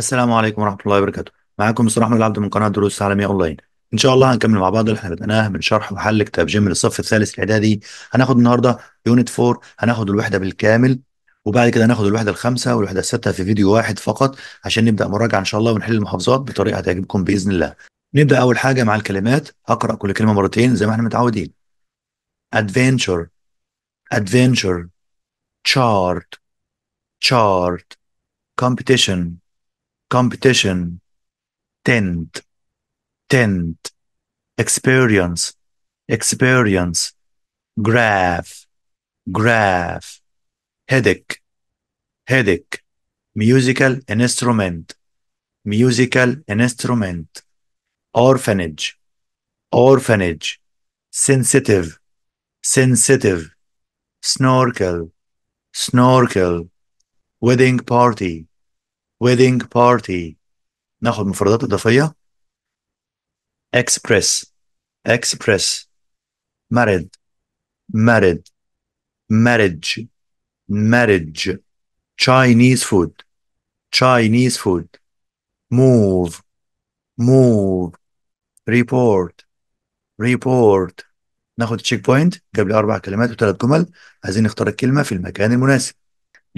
السلام عليكم ورحمة الله وبركاته معاكم مستر أحمد العبد من قناة دروس عالمية أونلاين إن شاء الله هنكمل مع بعض اللي احنا بدأناه من شرح وحل كتاب جيم للصف الثالث الإعدادي هناخد النهاردة يونت 4 هناخد الوحدة بالكامل وبعد كده هناخد الوحدة الخامسة والوحدة السادسة في فيديو واحد فقط عشان نبدأ مراجعة إن شاء الله ونحل المحافظات بطريقة تعجبكم بإذن الله نبدأ أول حاجة مع الكلمات هقرأ كل كلمة مرتين زي ما احنا متعودين adventure adventure chart chart competition competition, tent, tent, experience, experience, graph, graph, headache, headache, musical instrument, musical instrument, orphanage, orphanage, sensitive, sensitive, snorkel, snorkel, wedding party, wedding party ناخد مفردات إضافية express express married married marriage marriage Chinese food Chinese food move move report report ناخد تشيك بوينت قبل اربع كلمات وثلاث جمل عايزين نختار الكلمه في المكان المناسب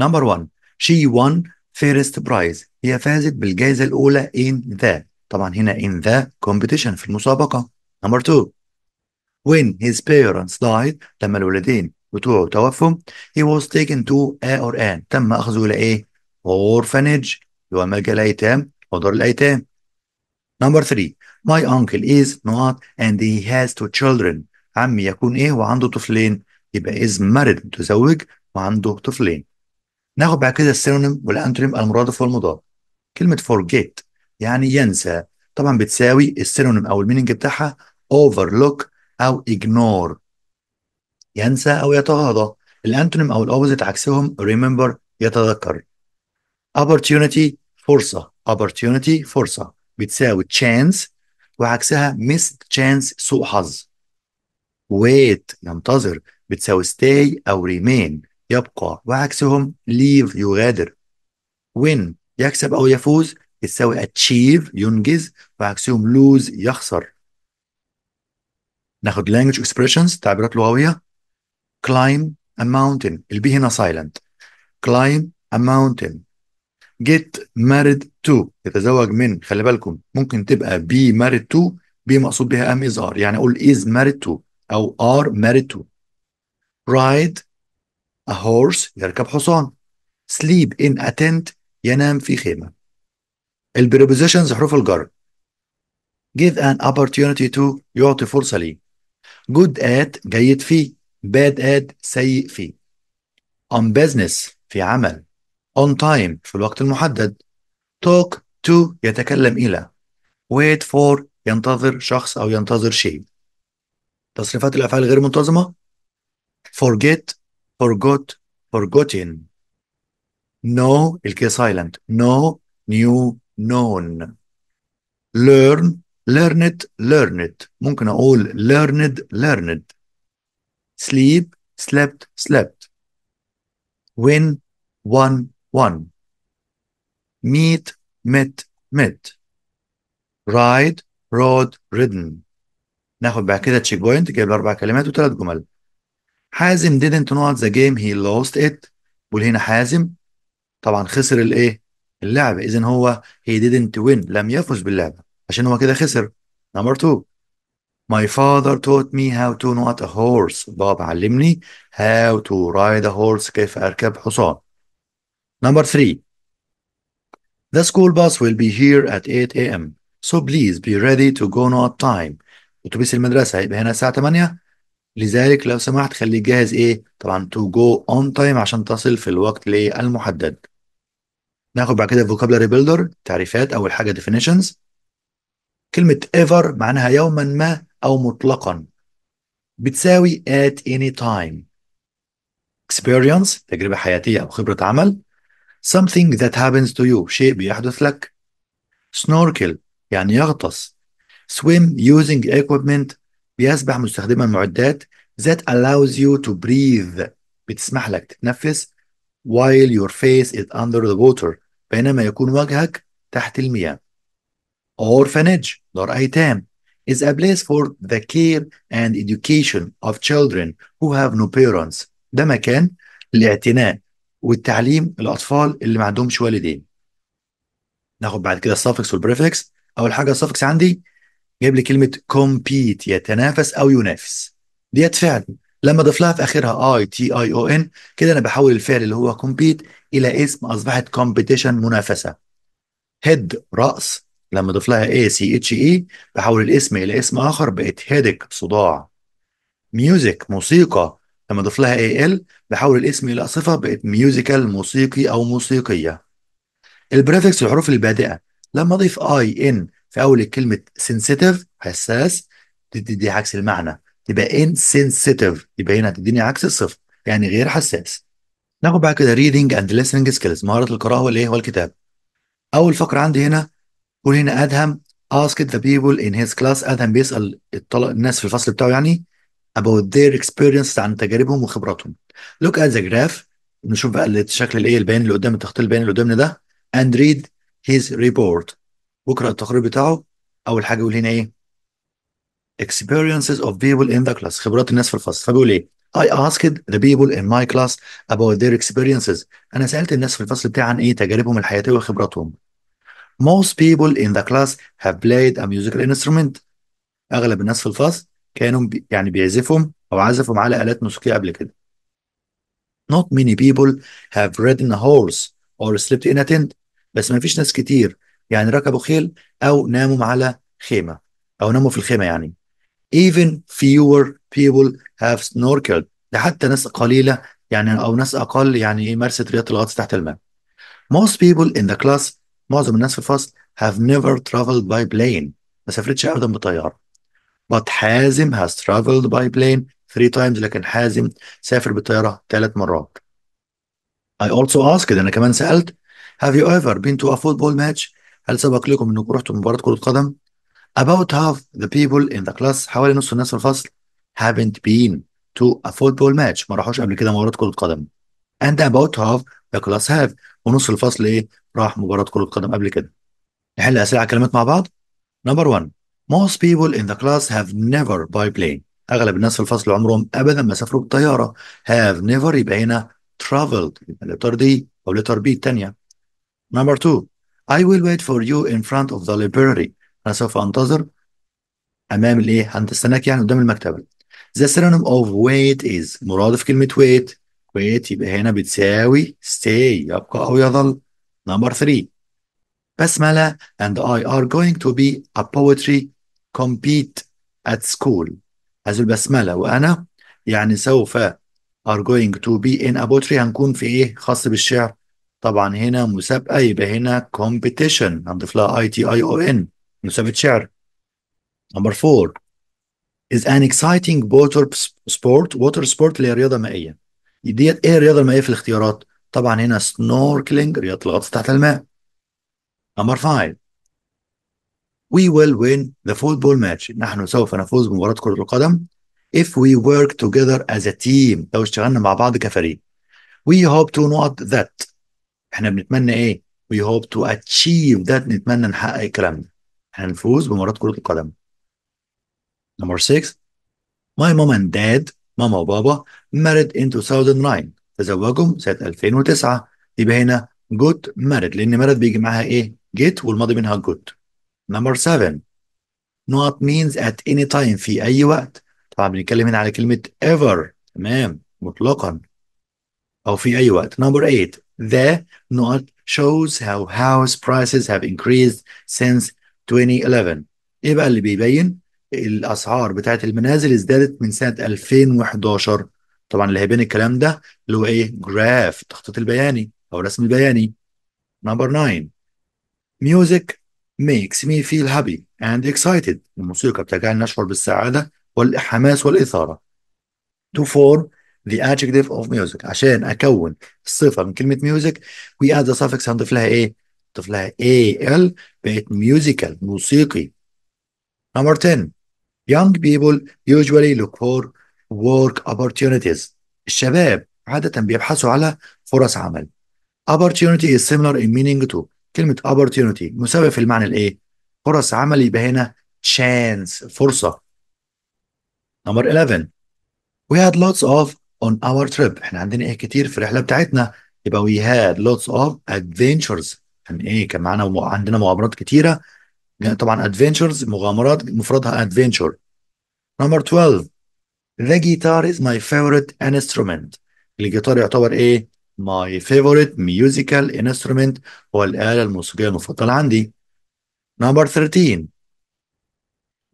number one she won فيرست برايز هي فازت بالجائزة الأولى in the طبعا هنا in the competition في المسابقة number two when his parents died لما الولدين بتوعه توفوا he was taken to a or an تم أخذه إلى إيه orphanage اللي هو ملجأ الأيتام أو دار الأيتام number three my uncle is not and he has two children عمي يكون إيه وعنده طفلين يبقى is married متزوج وعنده طفلين ناخد بعد كده السينونيم والانتونيم المرادف والمضاد كلمه فورجيت يعني ينسى طبعا بتساوي السينونيم او الميننج بتاعها اوفرلوك او اجنور ينسى او يتغاضى الانتونيم او الاوبوزيت عكسهم ريمبر يتذكر opportunity فرصه opportunity فرصه بتساوي chance وعكسها missed chance سوء حظ wait ينتظر بتساوي stay او remain يبقى وعكسهم leave يغادر win يكسب أو يفوز يساوي achieve ينجز وعكسهم lose يخسر ناخد language expressions تعبيرات لغوية climb a mountain البي هنا silent climb a mountain get married to يتزوج من خلي بالكم ممكن تبقى be married to be مقصود بها am is are يعني اقول is married to او are married to ride A horse يركب حصان sleep in a tent ينام في خيمة prepositions حروف الجر give an opportunity to يعطي فرصة ليه good at جيد فيه bad at سيء فيه on business في عمل on time في الوقت المحدد talk to يتكلم إلى wait for ينتظر شخص أو ينتظر شيء تصريفات الأفعال غير منتظمة forget forgot, forgotten. No, el que es silent. No, new, known. Learn, learned, learned. ممكن أقول learned, learned. Sleep, slept, slept. Win, won, won. Meet, met, met. Ride, rode, ridden. ناخد بعد كده تشيك بوينت جايب اربع كلمات وثلاث جمل حازم didn't know the game he lost it بقول هنا حازم طبعا خسر الايه اللعبة اذا هو he didn't win لم يفز باللعبة عشان هو كده خسر number two My father taught me how to not a horse بابا علمني how to ride a horse كيف اركب حصان number three The school bus will be here at 8 a.m. So please be ready to go not time. اتوبيس المدرسة هيبقى هنا الساعة 8 لذلك لو سمحت خليك جاهز ايه طبعا تو جو اون تايم عشان تصل في الوقت ليه المحدد ناخد بعد كده vocabulary builder تعريفات اول حاجه definitions كلمه ever معناها يوما ما او مطلقا بتساوي at any time experience تجربه حياتيه او خبره عمل something that happens to you شيء بيحدث لك snorkel يعني يغطس swim using equipment بيسبح مستخدما معدات that allows you to breathe بتسمح لك تتنفس while your face is under the water بينما يكون وجهك تحت المياه. Orphanage دار أيتام is a place for the care and education of children who have no parents. ده مكان الاعتناء والتعليم الأطفال اللي ما عندهمش والدين. ناخد بعد كده السافكس والبريفكس. أول حاجة السافكس عندي جايب لي كلمه كومبيت يتنافس او ينافس ديت فعل لما اضيف لها في اخرها اي تي اي او ان كده انا بحول الفعل اللي هو كومبيت الى اسم اصبحت كومبيتيشن منافسه هيد راس لما اضيف لها اي سي اتش اي بحول الاسم الى اسم اخر بقت هيدك صداع ميوزك موسيقى لما اضيف لها اي ال بحول الاسم الى صفه بقت ميوزيكال موسيقي او موسيقيه البريفكس الحروف البادئه لما اضيف اي ان في اول الكلمه سنسيتيف حساس تدي عكس المعنى تبقى سنسيتيف يبقى هنا هتديني عكس الصفر يعني غير حساس ناخد بقى كده ريدنج اند listening سكيلز مهاره القراءه والايه والكتاب اول فقره عندي هنا قول هنا ادهم asked the people in his class ادهم بيسال الطلب الناس في الفصل بتاعه يعني about their experience عن تجاربهم وخبراتهم look at the graph نشوف بقى الشكل الايه البيان اللي قدام التخطيط البيان اللي قدامنا ده and read his report بكره التقرير بتاعه اول حاجه يقول هنا ايه experiences of people in the class خبرات الناس في الفصل فبيقول ايه I asked the people in my class about their experiences انا سالت الناس في الفصل بتاعي عن ايه تجاربهم الحياتيه وخبراتهم most people in the class have played a musical instrument اغلب الناس في الفصل كانوا بي يعني بيعزفهم او عزفهم على الات موسيقيه قبل كده not many people have ridden a horse or slept in a tent بس ما فيش ناس كتير يعني ركبوا خيل أو ناموا على خيمة أو ناموا في الخيمة يعني even fewer people have snorkeled ده حتى ناس قليلة يعني أو ناس أقل يعني إيه، مارست رياضة الغطس تحت الماء most people in the class معظم الناس في الفصل have never traveled by plane ما سافرتش أبدا بالطيارة but حازم has traveled by plane three times لكن حازم سافر بالطيارة ثلاث مرات I also asked أنا كمان سألت Have you ever been to a football match هل سبق لكم انكم رحتوا مباراه كره قدم؟ About half the people in the class حوالي نص الناس في الفصل haven't been to a football match ما راحوش قبل كده مباراه كره قدم. And about half the class have ونص الفصل ايه؟ راح مباراه كره قدم قبل كده. نحل اسئله على الكلمات مع بعض. Number 1 Most people in the class have never by plane اغلب الناس في الفصل عمرهم ابدا ما سافروا بالطياره. have never يبقى هنا traveled يبقى لتر دي او لتر بي الثانيه. Number 2 I will wait for you in front of the library أنا سوف أنتظر أمام الإيه؟ هنستناك يعني قدام المكتبة The synonym of wait is مرادف كلمة wait wait يبقى هنا بتساوي stay يبقى أو يظل Number three. بسملة and I are going to be a poetry compete at school هذه البسملة وأنا يعني سوف are going to be in a poetry هنكون في إيه خاص بالشعر طبعا هنا مسابقه يبقى هنا كومبيتيشن هنضيف لها اي تي اي او ان مسابقه شعر نمبر 4 is an exciting water sport water sport اللي هي رياضه مائيه ديت ايه الرياضه المائيه في الاختيارات طبعا هنا سنوركلينج رياضه الغطس تحت الماء نمبر 5 we will win the football match نحن سوف نفوز بمباراة كرة القدم if we work together as a team لو اشتغلنا مع بعض كفريق we hope to not that احنا بنتمنى ايه؟ وي هوب تو اتشيف ذات نتمنى نحقق الكلام ده احنا نفوز بمباراة كرة القدم نمبر 6 ماي مام اند داد ماما وبابا مارد ان 2009 تزوجهم سنة 2009 يبقى هنا جوت مارد لأن مارد بيجي معاها إيه؟ جيت والماضي منها جوت نمبر 7 not means at any time في أي وقت طبعا بنتكلم هنا على كلمة ever تمام مطلقا أو في أي وقت نمبر 8 The note shows how house prices have increased since 2011 ايه بقى اللي بيبين الاسعار بتاعت المنازل ازدادت من سنه 2011 طبعا اللي هيبين الكلام ده اللي هو ايه جراف التخطيط البياني او الرسم البياني نمبر 9 ميوزك makes me feel happy and excited الموسيقى بتجعلني اشعر بالسعاده والحماس والاثاره 2 4 the adjective of music عشان اكون الصفه من كلمه music we add the suffix هنضيف لها ايه؟ نضيف لها al بقت musical موسيقي number 10 young people usually look for work opportunities الشباب عادة بيبحثوا على فرص عمل opportunity is similar in meaning to كلمة opportunity مساوية في المعنى الايه؟ فرص عمل يبقى هنا chance فرصة number 11 we had lots of on our trip احنا عندنا ايه كتير في الرحله بتاعتنا يبقى we had lots of adventures كان ايه كان معانا ومع... عندنا مغامرات كتيره طبعا adventures مغامرات مفردها adventure number 12 the guitar is my favorite instrument الجيتار يعتبر ايه my favorite musical instrument هو الآلة الموسيقية المفضلة عندي number 13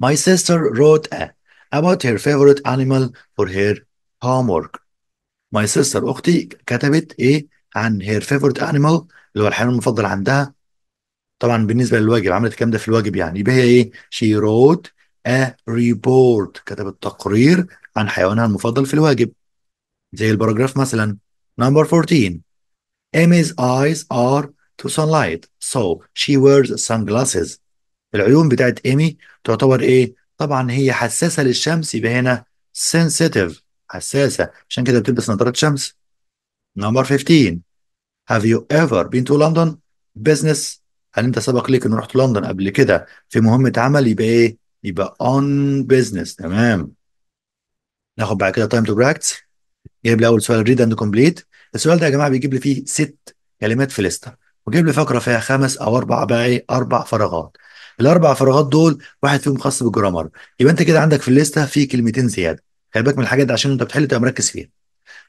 my sister wrote a about her favorite animal for her هامورج ماي سيستر اختي كتبت ايه عن هير فيفورت انيمال اللي هو الحيوان المفضل عندها طبعا بالنسبه للواجب عملت الكلام ده في الواجب يعني يبقى هي ايه شي روت ا ريبورت كتبت تقرير عن حيوانها المفضل في الواجب زي الباراجراف مثلا نمبر 14 ايز ار تو سان لايت سو شي ويرز سان جلاسز العيون بتاعت ايمي تعتبر ايه طبعا هي حساسه للشمس يبقى هنا sensitive حساسة عشان كده بتلبس نظارات شمس نمبر 15 Have you ever been to London business هل انت سبق ليك ان رحت لندن قبل كده في مهمة عمل يبقى ايه يبقى on business تمام ناخد بعد كده time to practice جايب لي اول سؤال read and complete السؤال ده يا جماعة بيجيب لي فيه ست كلمات في لستة وجايب لي فقرة فيها خمس او اربع بقى ايه اربع فراغات الاربع فراغات دول واحد فيهم خاص بالجرامر يبقى انت كده عندك في الليستة في كلمتين زيادة خلي بالك من الحاجات دي عشان انت بتحل تبقى مركز فيها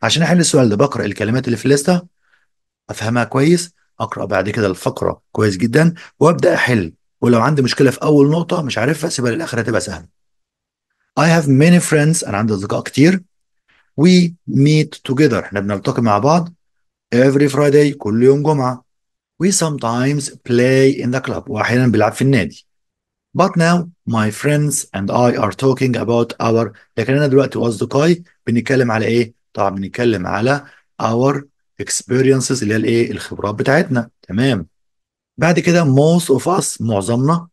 عشان احل السؤال ده بقرا الكلمات اللي في الليسته افهمها كويس اقرا بعد كده الفقره كويس جدا وابدا احل ولو عندي مشكله في اول نقطه مش عارفها سيبها للاخر هتبقى سهله I have many friends انا عندي اصدقاء كتير we meet together احنا بنلتقي مع بعض every Friday كل يوم جمعه we sometimes play in the club واحيانا بنلعب في النادي But now my friends and I are talking about our لكن أنا دلوقتي وأصدقائي بنتكلم على إيه؟ طبعا بنتكلم على our experiences اللي هي الإيه؟ الخبرات بتاعتنا تمام بعد كده most of us معظمنا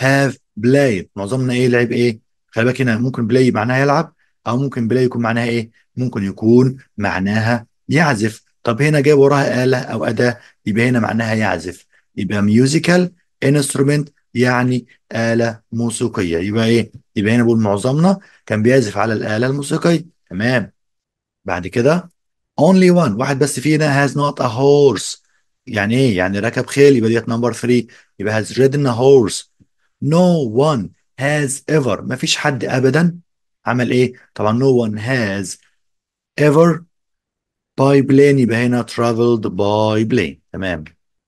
have played معظمنا إيه لعب إيه؟ خلي بالك هنا ممكن play معناها يلعب أو ممكن play يكون معناها إيه؟ ممكن يكون معناها يعزف طب هنا جايب وراها آلة أو أداة يبقى هنا معناها يعزف يبقى musical instrument يعني آلة موسيقية يبقى إيه؟ يبقى هنا بقول معظمنا كان بيعزف على الآلة الموسيقية تمام بعد كده only one واحد بس فينا has not a horse يعني إيه؟ يعني ركب خيل يبقى ديت نمبر 3 يبقى has ridden a horse no one has ever ما فيش حد أبدا عمل إيه؟ طبعا no one has ever by plane يبقى هنا traveled by plane تمام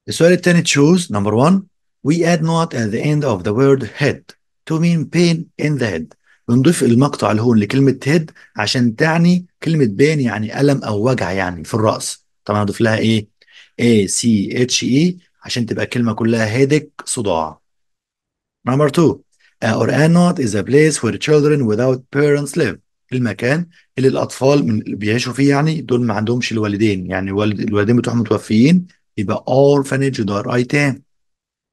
السؤال الثاني تشوز نمبر 1 We add not at the end of the word head to mean pain in the head. بنضيف المقطع الهون لكلمة head عشان تعني كلمة بين يعني ألم أو وجع يعني في الرأس. طبعا هنضيف لها إيه؟ A C H E عشان تبقى الكلمة كلها هيدك صداع. Number two, a not is a place where children without parents live. المكان اللي الأطفال من اللي بيعيشوا فيه يعني دول ما عندهمش الوالدين يعني الوالدين بتوعهم متوفيين يبقى orphanage دار أيتام.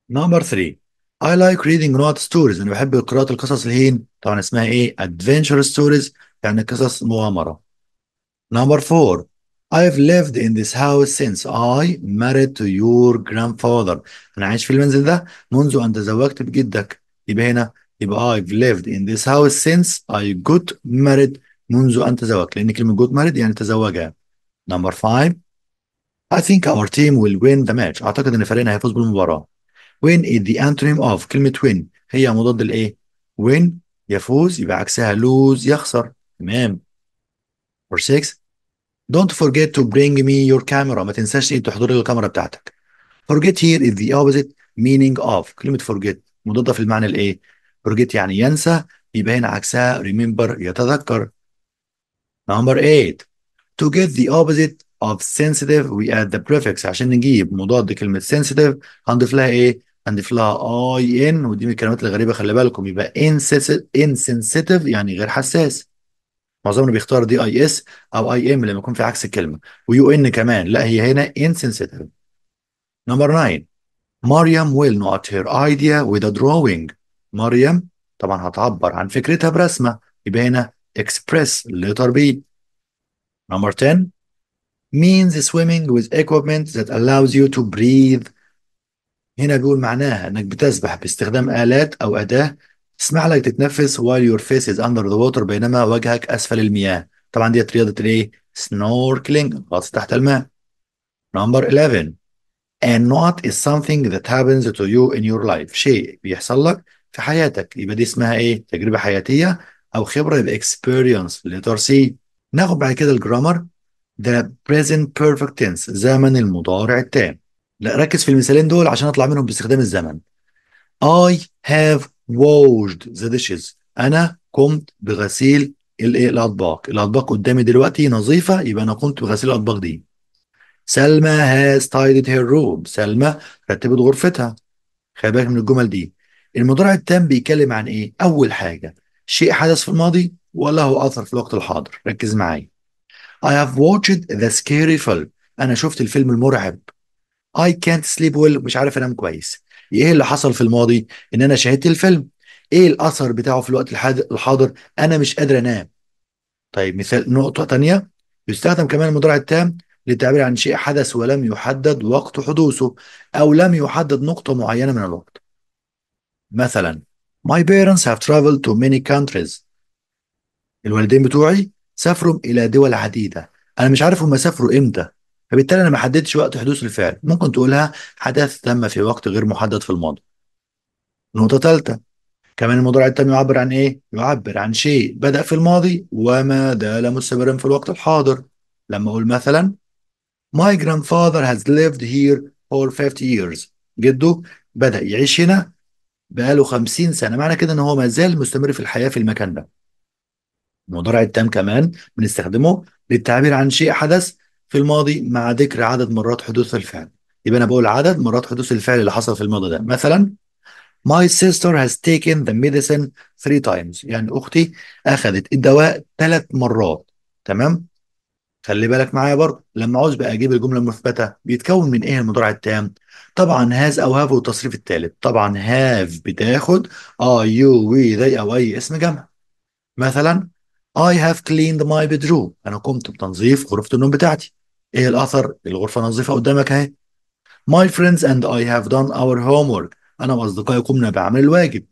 نمبر 3 I like reading not stories انا بحب قراءة القصص اللي هي طبعا اسمها ايه adventure stories يعني قصص مغامرة نمبر 4 I've lived in this house since I married to your grandfather انا عايش في المنزل ده منذ ان تزوجت بجدك يبقى هنا يبقى I've lived in this house since I got married منذ أن تزوجت لأن كلمة got married يعني تزوجها. Number five I think our team will win the match أعتقد إن فريقنا هيفوز بالمباراة. when is the antonym of كلمة win هي مضاد لإيه؟ win يفوز يبقى عكسها lose يخسر تمام or six don't forget to bring me your camera ما تنساش ايه تحضر لي الكاميرا بتاعتك forget here is the opposite meaning of كلمة forget مضادة في المعنى الإيه؟ forget يعني ينسى يبقى هنا عكسها remember يتذكر number eight to get the opposite of sensitive we add the prefix عشان نجيب مضاد كلمة sensitive هنضيف لها ايه؟ هنضيف لها اي ان ودي من الكلمات الغريبه خلي بالكم يبقى انسنسيتيف يعني غير حساس معظمنا بيختار دي اي اس او اي ام لما يكون في عكس الكلمه ويو ان كمان لا هي هنا انسنسيتيف نمبر 9 مريم will not her idea with a drawing مريم طبعا هتعبر عن فكرتها برسمه يبقى هنا اكسبريس ليتر بي نمبر 10 means swimming with equipment that allows you to breathe هنا بيقول معناها انك بتسبح باستخدام الات او اداه تسمح لك تتنفس while your face is under the water بينما وجهك اسفل المياه طبعا ديت رياضه الايه snorkeling غطس تحت الماء number 11 and not is something that happens to you in your life شيء بيحصل لك في حياتك يبقى دي اسمها ايه تجربه حياتيه او خبره يبقى experience letter C ناخد بعد كده الجرامر the present perfect tense زمن المضارع التام لا ركز في المثالين دول عشان اطلع منهم باستخدام الزمن I have washed the dishes انا قمت بغسيل الايه الاطباق الاطباق قدامي دلوقتي نظيفه يبقى انا قمت بغسيل الاطباق دي سلمى has tidied her room سلمى رتبت غرفتها خلي بالك من الجمل دي المضارع التام بيتكلم عن ايه اول حاجه شيء حدث في الماضي وله اثر في الوقت الحاضر ركز معايا I have watched the scary film انا شفت الفيلم المرعب اي كانت سليب ويل مش عارف انام كويس ايه اللي حصل في الماضي ان انا شاهدت الفيلم ايه الاثر بتاعه في الوقت الحاضر انا مش قادر انام طيب مثال نقطه ثانيه يستخدم كمان المضارع التام للتعبير عن شيء حدث ولم يحدد وقت حدوثه او لم يحدد نقطه معينه من الوقت مثلا My parents have traveled to many countries الوالدين بتوعي سافروا إلى دول عديدة أنا مش عارف هم سافروا إمتى فبالتالي انا ما حددتش وقت حدوث الفعل ممكن تقولها حدث تم في وقت غير محدد في الماضي نقطة ثالثة كمان المضارع التام يعبر عن ايه؟ يعبر عن شيء بدأ في الماضي وما زال مستمرا في الوقت الحاضر لما اقول مثلا My grandfather has lived here for 50 years جده بدأ يعيش هنا بقاله 50 سنة معنى كده ان هو ما زال مستمر في الحياة في المكان ده المضارع التام كمان بنستخدمه للتعبير عن شيء حدث في الماضي مع ذكر عدد مرات حدوث الفعل يبقى انا بقول عدد مرات حدوث الفعل اللي حصل في الماضي ده مثلا My sister has taken the medicine three times يعني اختي اخذت الدواء ثلاث مرات تمام خلي بالك معايا برضه لما عاوز بقى اجيب الجمله المثبته بيتكون من ايه المضارع التام طبعا هاز او هاف والتصريف الثالث طبعا هاف بتاخد اي يو وي ذي او اي اسم جمع مثلا I have cleaned my bedroom انا قمت بتنظيف غرفه النوم بتاعتي ايه الاثر الغرفه نظيفه قدامك اهي My friends and I have done our homework انا واصدقائي قمنا بعمل الواجب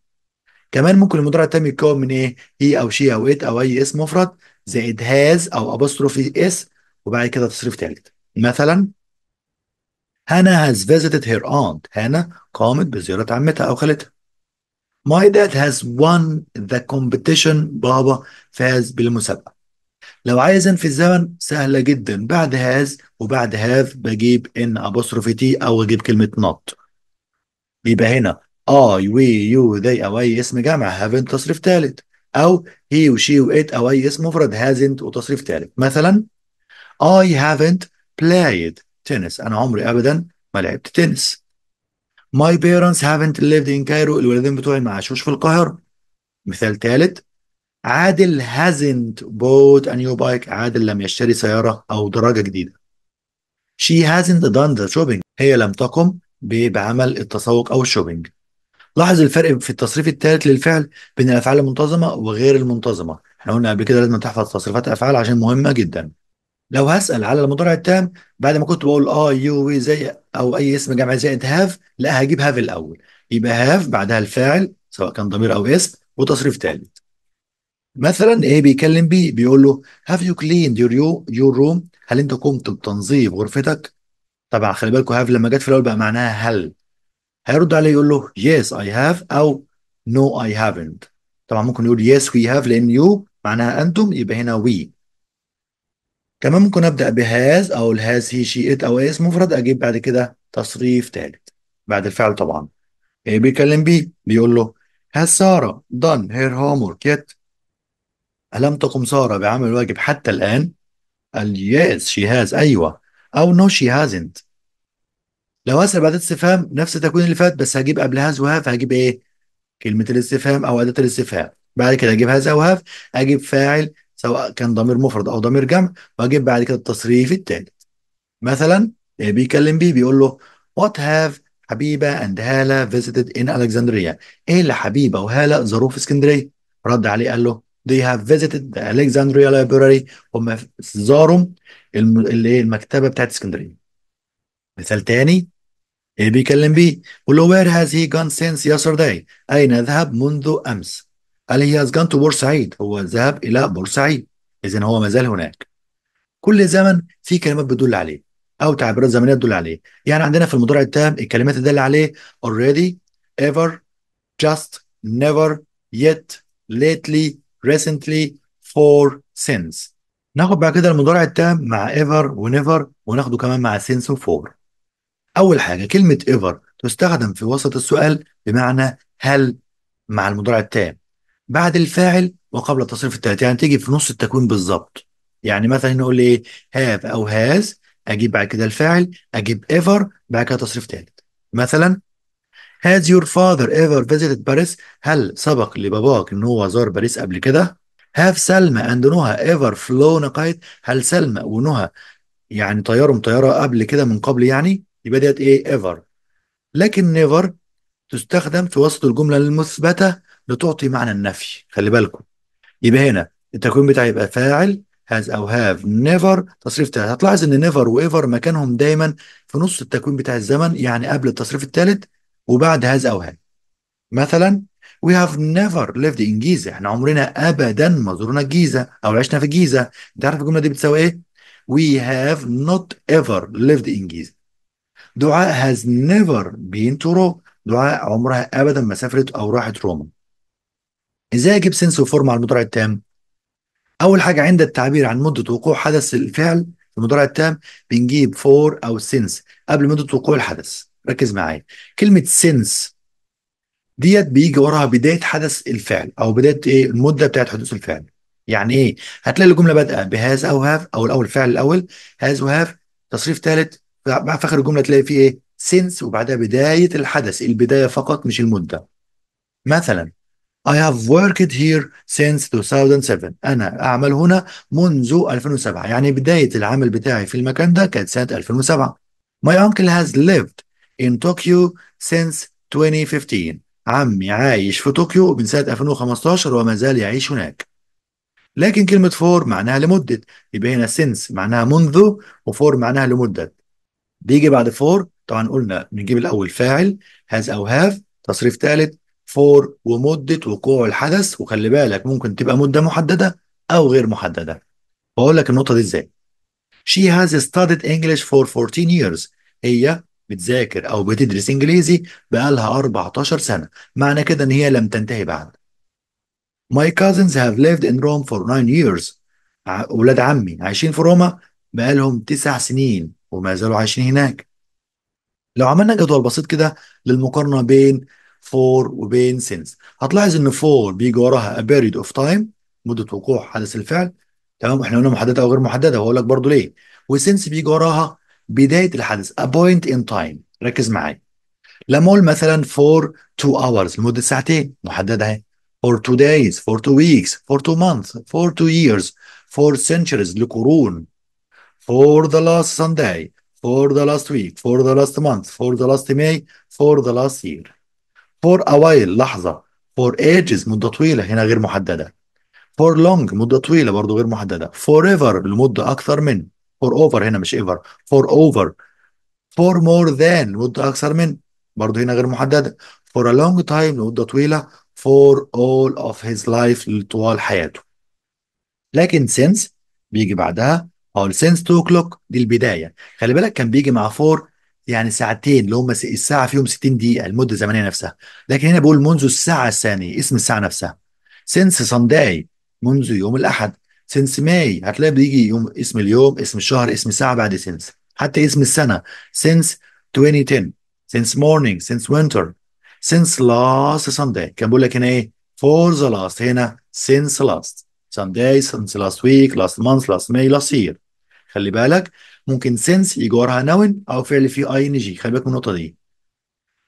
كمان ممكن المضارع التام يتكون من ايه هي او شي او ات او اي اسم مفرد زائد هاز او ابوستروفي اس وبعد كده تصريف ثالث مثلا هانا has visited her aunt هانا قامت بزيارة عمتها أو خالتها My dad has won the competition بابا فاز بالمسابقة لو عايز انفي الزمن سهله جدا بعد هاز وبعد هاف بجيب ان ابوستروفي تي او اجيب كلمه نوت بيبقى هنا اي آه، وي يو ذي او اي اسم جمع هافنت تصريف ثالث او هي وشي وات او اي اسم مفرد هازنت وتصريف ثالث مثلا اي هافنت بلايد تنس أنا عمري أبدا ما لعبت تنس My parents haven't lived in Cairo الوالدين بتوعي ما عاشوش في القاهرة مثال ثالث عادل hasn't bought a new bike عادل لم يشتري سيارة أو دراجة جديدة she hasn't done the shopping هي لم تقم بعمل التسوق أو الشوبينج لاحظ الفرق في التصريف الثالث للفعل بين الأفعال المنتظمة وغير المنتظمة احنا قلنا قبل كده لازم تحفظ تصريفات أفعال عشان مهمة جدا لو هسأل على المضارع التام بعد ما كنت بقول اه يو وي زي أو أي اسم جمع زائد هاف لا هجيب هاف الأول يبقى هاف بعدها الفاعل سواء كان ضمير أو اسم وتصريف تالت مثلا ايه بيكلم بيه بيقول له هاف يو كليند يور يور روم هل انت قمت بتنظيف غرفتك طبعا خلي بالكم هاف لما جت في الاول بقى معناها هل هيرد عليه يقول له يس اي هاف او نو اي هافنت طبعا ممكن يقول يس وي هاف لان يو معناها انتم يبقى هنا وي كمان ممكن ابدا بهاز او الهاز هي شي ات او اس مفرد اجيب بعد كده تصريف ثالث بعد الفعل طبعا ايه بيكلم بيه بيقول له هاز ساره دان هير هوم ورك يت ألم تقم سارة بعمل الواجب حتى الآن؟ قال يس شي هاز أيوه أو نو شي هازنت لو أسأل بعد استفهام نفس التكوين اللي فات بس هجيب قبل هاز وهاف هجيب إيه؟ كلمة الاستفهام أو أداة الاستفهام بعد كده أجيب هاز أو هاف أجيب فاعل سواء كان ضمير مفرد أو ضمير جمع وأجيب بعد كده التصريف التالت مثلا إيه، بيكلم بيه بيقول له What have حبيبة and هالة visited in Alexandria إيه اللي حبيبة وهالة ظروف اسكندرية رد عليه قال له they have visited the Alexandria library هم زاروا اللي هي المكتبه بتاعت اسكندريه مثال تاني اللي بيكلم بيه بيقول له where has he gone since yesterday اين ذهب منذ امس قال he has gone to بورسعيد هو ذهب الى بورسعيد اذا هو ما زال هناك كل زمن في كلمات بتدل عليه او تعبيرات زمنيه تدل عليه يعني عندنا في المضارع التام الكلمات اللي تدل عليه already ever just never yet lately recently for since ناخد بعد كده المضارع التام مع ever ونيفر وناخده كمان مع since وfor أول حاجة كلمة ever تستخدم في وسط السؤال بمعنى هل مع المضارع التام بعد الفاعل وقبل التصريف التالت يعني تيجي في نص التكوين بالظبط يعني مثلا نقول ايه have او has اجيب بعد كده الفاعل اجيب ever بعد كده تصريف تالت مثلا Has your father ever visited Paris? هل سبق لباباك إن هو زار باريس قبل كده؟ Have سلمى and نهى ever flown a kite؟ هل سلمى ونهى يعني طيروا طيارة قبل كده من قبل يعني؟ يبقى ديت إيه ever لكن never تستخدم في وسط الجملة المثبتة لتعطي معنى النفي خلي بالكم يبقى هنا التكوين بتاعي يبقى فاعل has او have never تصريف ثالث هتلاحظ ان never وايفر مكانهم دايما في نص التكوين بتاع الزمن يعني قبل التصريف الثالث وبعد هذا أو هذا مثلا we have never lived in Giza احنا عمرنا أبدا ما زرنا الجيزة أو عشنا في الجيزة أنت عارف الجملة دي بتساوي إيه؟ we have not ever lived in Giza دعاء has never been to Rome دعاء عمرها أبدا ما سافرت أو راحت روما إزاي أجيب سنس وفورم على المضارع التام؟ أول حاجة عند التعبير عن مدة وقوع حدث الفعل في المضارع التام بنجيب فور أو سنس قبل مدة وقوع الحدث ركز معايا كلمه سينس ديت بيجي وراها بدايه حدث الفعل او بدايه ايه المده بتاعت حدوث الفعل يعني ايه هتلاقي الجمله بادئه بهاز او هاف او الاول الفعل الاول هاز وهاف تصريف ثالث في فخر الجمله تلاقي فيه ايه سينس وبعدها بدايه الحدث البدايه فقط مش المده مثلا I have worked here since 2007 أنا أعمل هنا منذ 2007 يعني بداية العمل بتاعي في المكان ده كانت سنة 2007 My uncle has lived in Tokyo since 2015 عمي عايش في طوكيو من سنة 2015 وما زال يعيش هناك لكن كلمة فور معناها لمدة يبقى هنا since معناها منذ وفور معناها لمدة بيجي بعد فور طبعا قلنا بنجيب الأول فاعل has أو have تصريف ثالث فور ومدة وقوع الحدث وخلي بالك ممكن تبقى مدة محددة أو غير محددة بقول لك النقطة دي إزاي She has studied English for 14 years هي بتذاكر او بتدرس انجليزي بقالها 14 سنه معنى كده ان هي لم تنتهي بعد My cousins have lived in Rome for 9 years اولاد عمي عايشين في روما بقالهم تسع سنين وما زالوا عايشين هناك لو عملنا جدول بسيط كده للمقارنه بين فور وبين since هتلاحظ ان فور بيجي وراها a period of time مده وقوع حدث الفعل تمام احنا قلنا محدده او غير محدده وهقول لك برضه ليه وسنس بيجي وراها بدايه الحدث a point in time ركز معي لمول مثلا for two hours لمده ساعتين محدده اهي for two days for two weeks for two months for two years for centuries لقرون for the last Sunday for the last week for the last month for the last May for the last year for a while لحظة for ages مدة طويلة هنا غير محددة for long مدة طويلة برضو غير محددة forever لمدة أكثر من فور اوفر هنا مش ايفر فور اوفر فور مور ذان مده اكثر من برضه هنا غير محدده فور ا لونج تايم لمده طويله فور اول اوف هيز لايف لطوال حياته لكن since بيجي بعدها اول since 2 o'clock دي البدايه خلي بالك كان بيجي مع فور يعني ساعتين اللي هم الساعه فيهم 60 دقيقه المده الزمنيه نفسها لكن هنا بقول منذ الساعه الثانيه اسم الساعه نفسها since سانداي منذ يوم الاحد سنس ماي هتلاقي بيجي يوم اسم اليوم اسم الشهر اسم الساعه بعد سنس حتى اسم السنه سنس 2010 سنس مورنينج سنس وينتر سنس لاست سانداي كان بيقول لك هنا ايه فور ذا لاست هنا سنس لاست سانداي سنس لاست ويك لاست مانث لاست ماي لاست يير خلي بالك ممكن سنس يجي وراها نون او فعل فيه اي ان جي خلي بالك من النقطه دي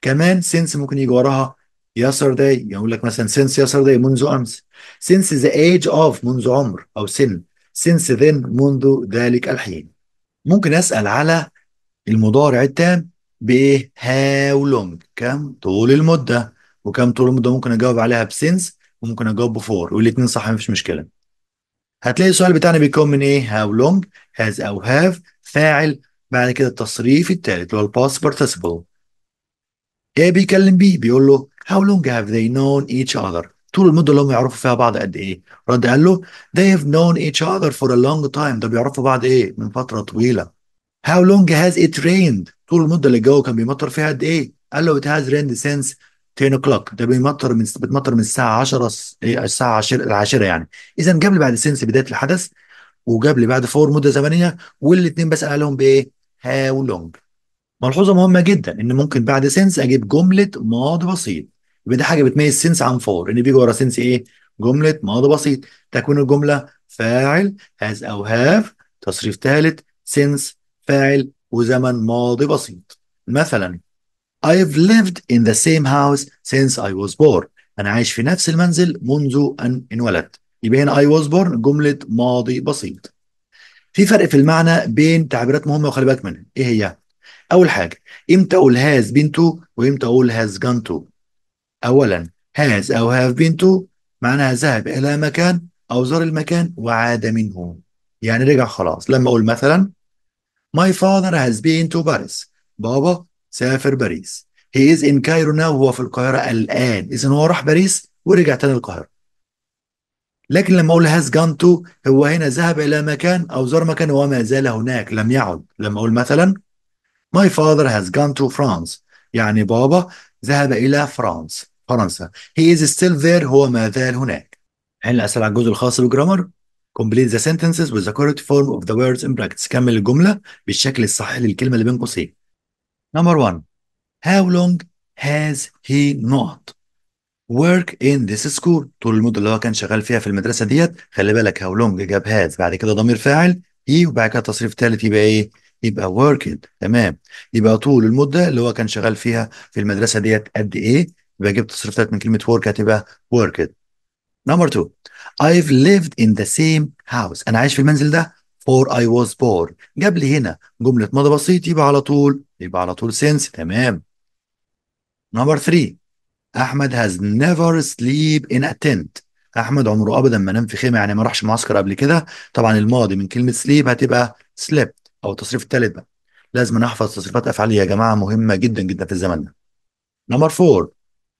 كمان سنس ممكن يجي وراها yesterday يقول لك مثلا since yesterday منذ امس since the age of منذ عمر او سن since then منذ ذلك الحين ممكن اسال على المضارع التام بايه how long كم طول المده وكم طول المده ممكن اجاوب عليها بسنس وممكن اجاوب بفور والاثنين صح مفيش مشكله هتلاقي السؤال بتاعنا بيكون من ايه how long has او have فاعل بعد كده التصريف الثالث اللي هو الباس بارتيسيبل ايه بيكلم بيه بيقول له How long have they known each other? طول المده اللي هم يعرفوا فيها بعض قد ايه؟ رد قال له they have known each other for a long time ده بيعرفوا بعض ايه؟ من فتره طويله. How long has it rained؟ طول المده اللي الجو كان بيمطر فيها قد ايه؟ قال له it has rained since 10 o'clock ده بيمطر من بتمطر من الساعه 10 إيه، الساعه 10 العاشره يعني. اذا جاب لي بعد سنس بدايه الحدث وجاب لي بعد فور مده زمنيه والاثنين بسال عليهم بايه؟ How long؟ ملحوظه مهمه جدا ان ممكن بعد سنس اجيب جمله ماضي بسيط يبقى دي حاجه بتميز سنس عن فور ان بيجي ورا سنس ايه جمله ماضي بسيط تكوين الجمله فاعل هاز او هاف تصريف ثالث سنس فاعل وزمن ماضي بسيط مثلا I've lived in the same house since I was born انا عايش في نفس المنزل منذ ان انولدت يبقى هنا I was born جمله ماضي بسيط في فرق في المعنى بين تعبيرات مهمه وخلي بالك منها ايه هي اول حاجه امتى اقول has been to وامتى اقول has gone to أولا has أو have been to معناها ذهب إلى مكان أو زار المكان وعاد منه يعني رجع خلاص لما أقول مثلا My father has been to Paris بابا سافر باريس He is in Cairo now هو في القاهرة الآن إذا هو راح باريس ورجع تاني القاهرة لكن لما أقول has gone to هو هنا ذهب إلى مكان أو زار مكان وما زال هناك لم يعد لما أقول مثلا My father has gone to France يعني بابا ذهب إلى فرنسا فرنسا هي از ستيل ذير هو ما زال هناك هل اسئله على الجزء الخاص بالجرامر complete the sentences with the correct form of the words in كمل الجمله بالشكل الصحيح للكلمه اللي بين قوسين number one how long has he not work in this school طول المده اللي هو كان شغال فيها في المدرسه ديت خلي بالك هاو لونج جاب هاز بعد كده ضمير فاعل هي وبعد كده تصريف ثالث يبقى ايه يبقى working تمام يبقى طول المده اللي هو كان شغال فيها في المدرسه ديت قد ايه يبقى جبت تصريفات من كلمه ورك هتبقى worked نمبر 2 I've lived in the same house انا عايش في المنزل ده for I was born جاب لي هنا جمله ماضي بسيط يبقى على طول يبقى على طول since تمام نمبر 3 احمد has never sleep in a tent احمد عمره ابدا ما نام في خيمه يعني ما راحش معسكر قبل كده طبعا الماضي من كلمه سليب هتبقى سليب او التصريف الثالث بقى لازم نحفظ تصريفات أفعالية يا جماعه مهمه جدا جدا في الزمن ده نمبر 4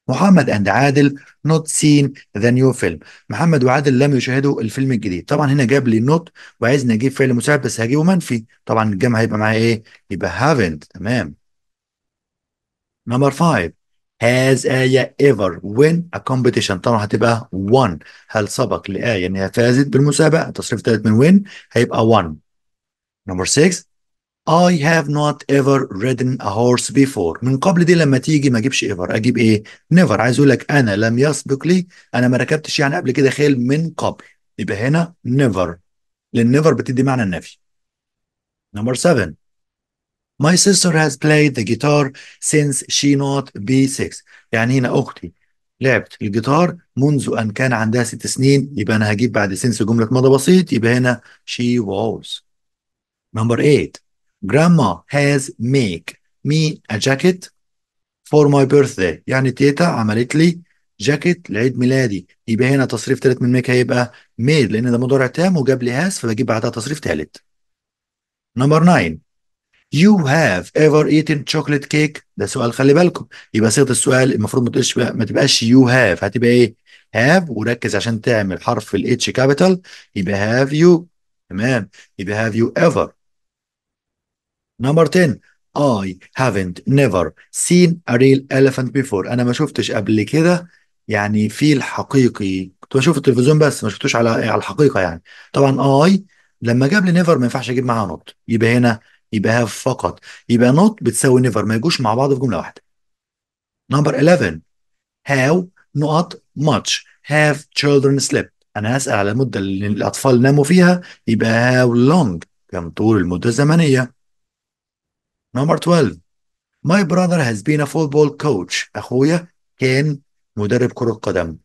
محمد اند عادل نوت سين ذا نيو فيلم محمد وعادل لم يشاهدوا الفيلم الجديد طبعا هنا جاب لي نوت وعايزني اجيب فعل مساعد بس هجيبه منفي طبعا الجمع هيبقى معايا ايه يبقى هافنت تمام نمبر 5 has آية ever win a competition طبعا هتبقى 1 هل سبق لآية إنها فازت بالمسابقة تصريف ثالث من وين هيبقى 1 نمبر 6 I have not ever ridden a horse before من قبل دي لما تيجي ما اجيبش ever اجيب ايه never عايز اقول لك انا لم يسبق لي انا ما ركبتش يعني قبل كده خيل من قبل يبقى هنا never لان never بتدي معنى النفي number 7 My sister has played the guitar since she not B6 يعني هنا اختي لعبت الجيتار منذ ان كان عندها ست سنين يبقى انا هجيب بعد سنس جمله ماضي بسيط يبقى هنا she was number 8 Grandma has make me a jacket for my birthday يعني تيتا عملت لي جاكيت لعيد ميلادي يبقى هنا تصريف ثالث من ميك هيبقى ميد لان ده مضارع تام وجاب لي هاز فبجيب بعدها تصريف ثالث نمبر 9 You have ever eaten chocolate cake؟ ده سؤال خلي بالكم يبقى صيغه السؤال المفروض ما تبقاش ما تبقاش you have هتبقى ايه؟ have وركز عشان تعمل حرف الاتش كابيتال يبقى have you تمام يبقى have you ever نمبر 10 I haven't never seen a real elephant before انا ما شفتش قبل كده يعني فيل حقيقي كنت بشوف التلفزيون بس ما شفتوش على على الحقيقه يعني طبعا I لما جاب لي نيفر ما ينفعش اجيب معاها نوت يبقى هنا يبقى هاف فقط يبقى نوت بتساوي نيفر ما يجوش مع بعض في جمله واحده نمبر 11 how not much have children سليب انا هسال على المده اللي الاطفال ناموا فيها يبقى how long كم طول المده الزمنيه نمبر 12 My brother has been a football coach أخويا كان مدرب كرة قدم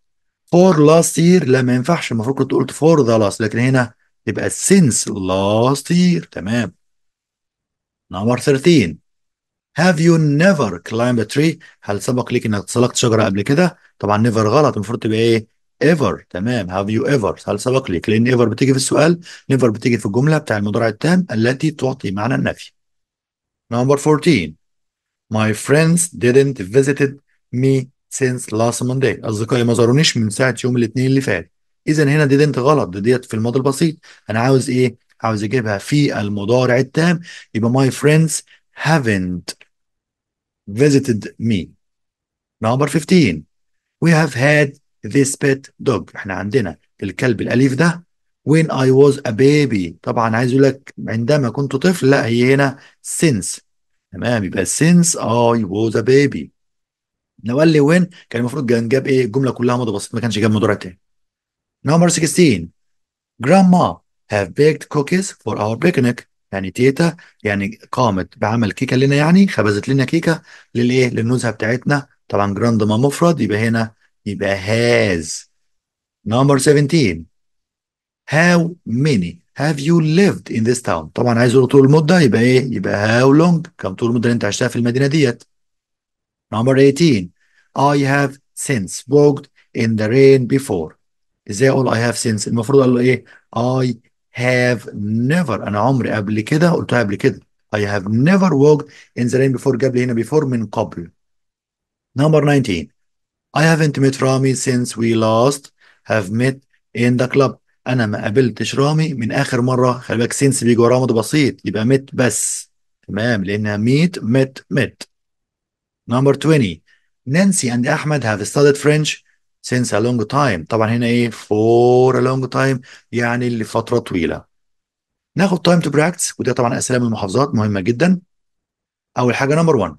for last year لا ما ينفعش المفروض كنت قلت for the last لكن هنا يبقى since last year تمام نمبر 13 Have you never climbed a tree هل سبق ليك انك تسلقت شجرة قبل كده طبعا نيفر غلط المفروض تبقى ايه ever تمام have you ever هل سبق لك لان ever بتيجي في السؤال never بتيجي في الجمله بتاع المضارع التام التي تعطي معنى النفي Number 14 My friends didn't visit me since last Monday أصدقائي ما زارونيش من ساعة يوم الاثنين اللي فات إذا هنا didn't غلط ديت في الماضي البسيط أنا عاوز إيه؟ عاوز أجيبها في المضارع التام يبقى my friends haven't visited me Number 15 We have had this pet dog احنا عندنا الكلب الأليف ده when I was a baby طبعا عايز يقول لك عندما كنت طفل لا هي هنا since تمام يبقى since I was a baby لو قال لي when كان المفروض كان جاب ايه الجمله كلها مضى بسيط ما كانش جاب مضارع تاني number 16 grandma have baked cookies for our picnic يعني تيتا يعني قامت بعمل كيكه لنا يعني خبزت لنا كيكه للايه للنزهه بتاعتنا طبعا جراند ما مفرد يبقى هنا يبقى هاز نمبر 17 how many have you lived in this town طبعا عايز يقول طول المده يبقى ايه يبقى how long كم طول المده اللي انت عشتها في المدينه ديت number 18 I have since walked in the rain before ازاي اقول I have since المفروض اقول ايه I have never انا عمري قبل كده قلتها قبل كده I have never walked in the rain before قبل هنا before من قبل number 19 I haven't met Rami since we last have met in the club انا ما قابلتش رامي من اخر مره خلي بالك سينس بيجي وراه بسيط يبقى مت بس تمام لانها ميت مت مت نمبر 20 نانسي اند احمد هاف ستاديد فرنش سينس ا لونج تايم طبعا هنا ايه فور ا لونج تايم يعني لفتره طويله ناخد تايم تو براكتس وده طبعا اسئله من المحافظات مهمه جدا اول حاجه نمبر 1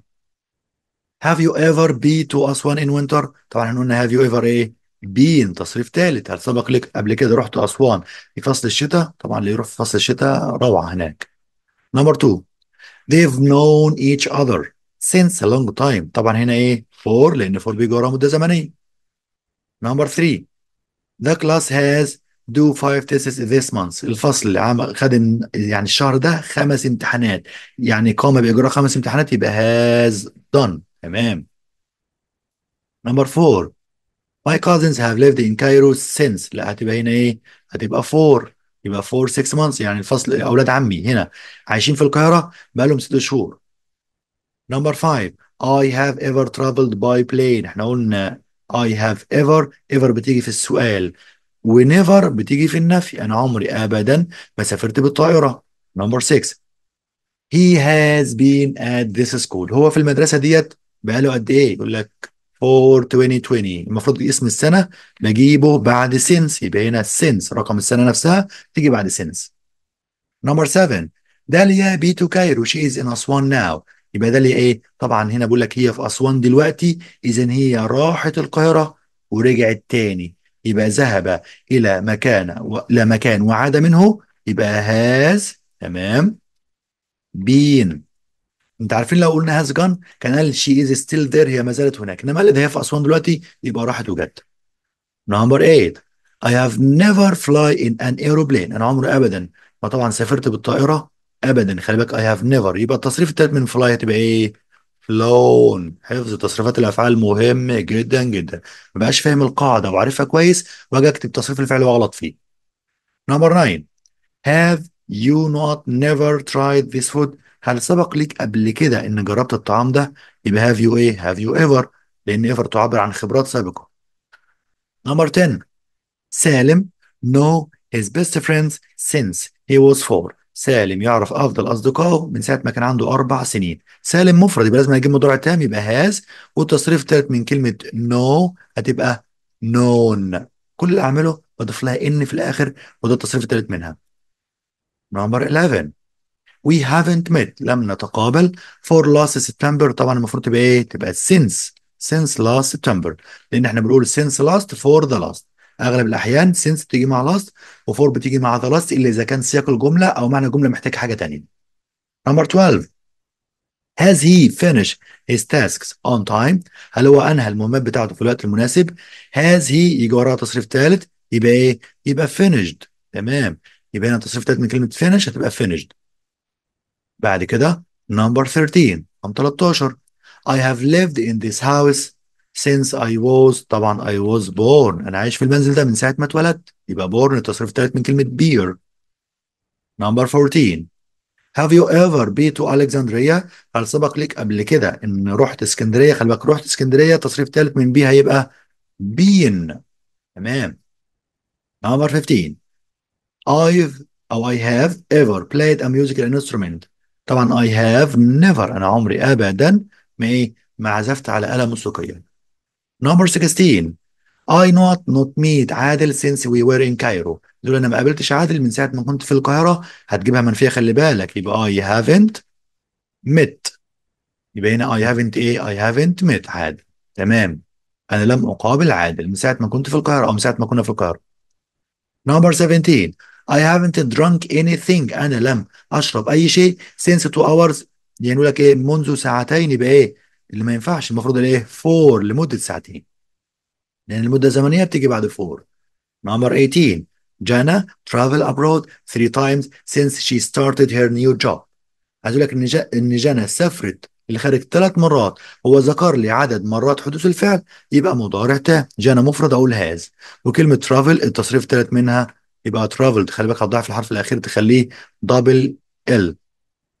have you ever been to Aswan in winter طبعا احنا قلنا have you ever ايه بين تصريف ثالث هل سبق لك قبل كده رحت أسوان في فصل الشتاء طبعا اللي يروح في فصل الشتاء روعة هناك نمبر 2 they've known each other since a long time طبعا هنا ايه 4 لأن 4 بيجي ورا مدة زمنية نمبر 3 the class has do five tests this month الفصل اللي عام خد يعني الشهر ده خمس امتحانات يعني قام بإجراء خمس امتحانات يبقى has done تمام نمبر 4 My cousins have lived in Cairo since لا هتبقى هنا ايه؟ هتبقى فور يبقى فور 6 مانس يعني الفصل اولاد عمي هنا عايشين في القاهره بقالهم ست شهور. نمبر 5 I have ever traveled by plane احنا قلنا I have ever ever بتيجي في السؤال ونيفر بتيجي في النفي انا عمري ابدا ما سافرت بالطائره. نمبر 6 He has been at this school هو في المدرسه ديت بقاله قد ايه؟ يقول لك فور 2020 المفروض اسم السنه بجيبه بعد سينس يبقى هنا سينس رقم السنه نفسها تيجي بعد سينس نمبر 7 داليا بي تو كايرو شي از ان اسوان ناو يبقى داليا ايه طبعا هنا بقول لك هي في اسوان دلوقتي اذا هي راحت القاهره ورجعت تاني يبقى ذهب الى مكان و... لا مكان وعاد منه يبقى هاز تمام بين انت عارفين لو قلنا هاز جان كان قال شي از ستيل ذير هي ما زالت هناك انما قال هي في اسوان دلوقتي يبقى راحت وجت نمبر 8 I have never fly in an ايروبلين انا عمري ابدا ما طبعا سافرت بالطائره ابدا خلي بالك I have never يبقى التصريف التالت من فلاي هتبقى ايه؟ فلون حفظ تصريفات الافعال مهم جدا جدا ما بقاش فاهم القاعده وعارفها كويس واجي اكتب تصريف الفعل واغلط فيه نمبر 9 have you not never tried this food هل سبق ليك قبل كده ان جربت الطعام ده يبقى هاف يو ايه هاف يو ايفر لان ايفر تعبر عن خبرات سابقه نمبر 10 سالم نو هيز بيست فريندز سينس هي واز فور سالم يعرف افضل اصدقائه من ساعه ما كان عنده اربع سنين سالم مفرد يبقى لازم اجيب مضارع التام يبقى هاز والتصريف الثالث من كلمه نو no هتبقى نون كل اللي اعمله بضيف لها ان في الاخر وده التصريف الثالث منها نمبر 11 وي هافنت ميت لم نتقابل فور لاست سبتمبر طبعا المفروض تبقى ايه تبقى سينس سينس لاست سبتمبر لان احنا بنقول سينس لاست فور ذا لاست اغلب الاحيان سينس بتيجي مع لاست وفور بتيجي مع ذا لاست الا اذا كان سياق الجمله او معنى الجمله محتاج حاجه ثانيه نمبر 12 Has he finished his tasks on time؟ هل هو انهى المهمات بتاعته في الوقت المناسب؟ Has he يجي وراها تصريف ثالث يبقى ايه؟ يبقى finished تمام يبقى هنا تصريف ثالث من كلمه finish هتبقى finished بعد كده number 13 رقم 13 I have lived in this house since I was طبعا I was born أنا عايش في المنزل ده من ساعة ما اتولدت يبقى born التصريف الثالث من كلمة beer number 14 Have you ever been to Alexandria؟ هل سبق لك قبل كده إن رحت اسكندرية؟ خلي بالك رحت اسكندرية التصريف الثالث من بي هيبقى been تمام number 15 I've أو I have ever played a musical instrument طبعا I have never أنا عمري أبدا ما إيه ما عزفت على آلة موسيقية number 16 I not not meet عادل since we were in Cairo دول أنا ما قابلتش عادل من ساعة ما كنت في القاهرة هتجيبها من فيها خلي بالك يبقى I haven't met يبقى هنا I haven't إيه I haven't met عادل تمام أنا لم أقابل عادل من ساعة ما كنت في القاهرة أو من ساعة ما كنا في القاهرة number 17 I haven't drunk anything أنا لم أشرب أي شيء since two hours يعني يقول لك إيه منذ ساعتين يبقى إيه اللي ما ينفعش المفروض الإيه for لمدة ساعتين لأن المدة الزمنية بتيجي بعد for number 18 Jana travel abroad three times since she started her new job عايز أقول لك إن إن جانا سافرت اللي خارج ثلاث مرات هو ذكر لي عدد مرات حدوث الفعل يبقى مضارع تام جانا مفرد أقول هاز وكلمة travel التصريف ثلاث منها يبقى traveled خلي بالك في الحرف الاخير تخليه دبل ال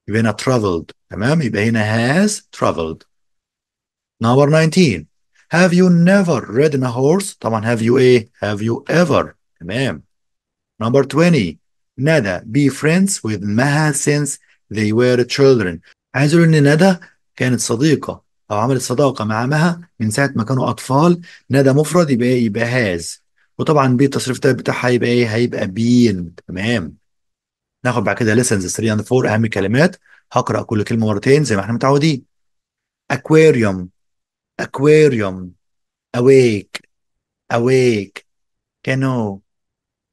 يبقى هنا traveled تمام يبقى هنا has traveled number 19 have you never ridden a horse طبعا have you ايه have you ever تمام number 20 ندى be friends with Maha since they were children عايز اقول ان ندى كانت صديقه او عملت صداقه مع مها من ساعه ما كانوا اطفال ندى مفرد يبقى يبقى has وطبعا بي التصريف ده بتاعها هيبقى ايه؟ هيبقى بين تمام ناخد بعد كده لسنز 3 اند 4 اهم كلمات هقرا كل كلمه مرتين زي ما احنا متعودين اكواريوم اكواريوم اويك اويك كانو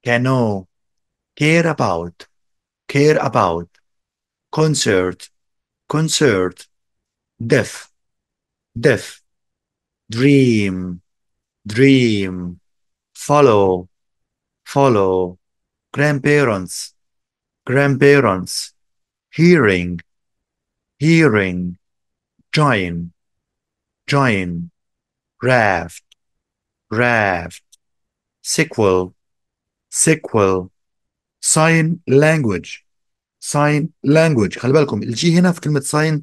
كانو كير اباوت كير اباوت كونسرت كونسرت ديف ديف دريم دريم follow, follow, grandparents, grandparents, hearing, hearing, join, join, raft, raft, sequel, sequel, sign language, sign language خلي بالكم الجي هنا في كلمة sign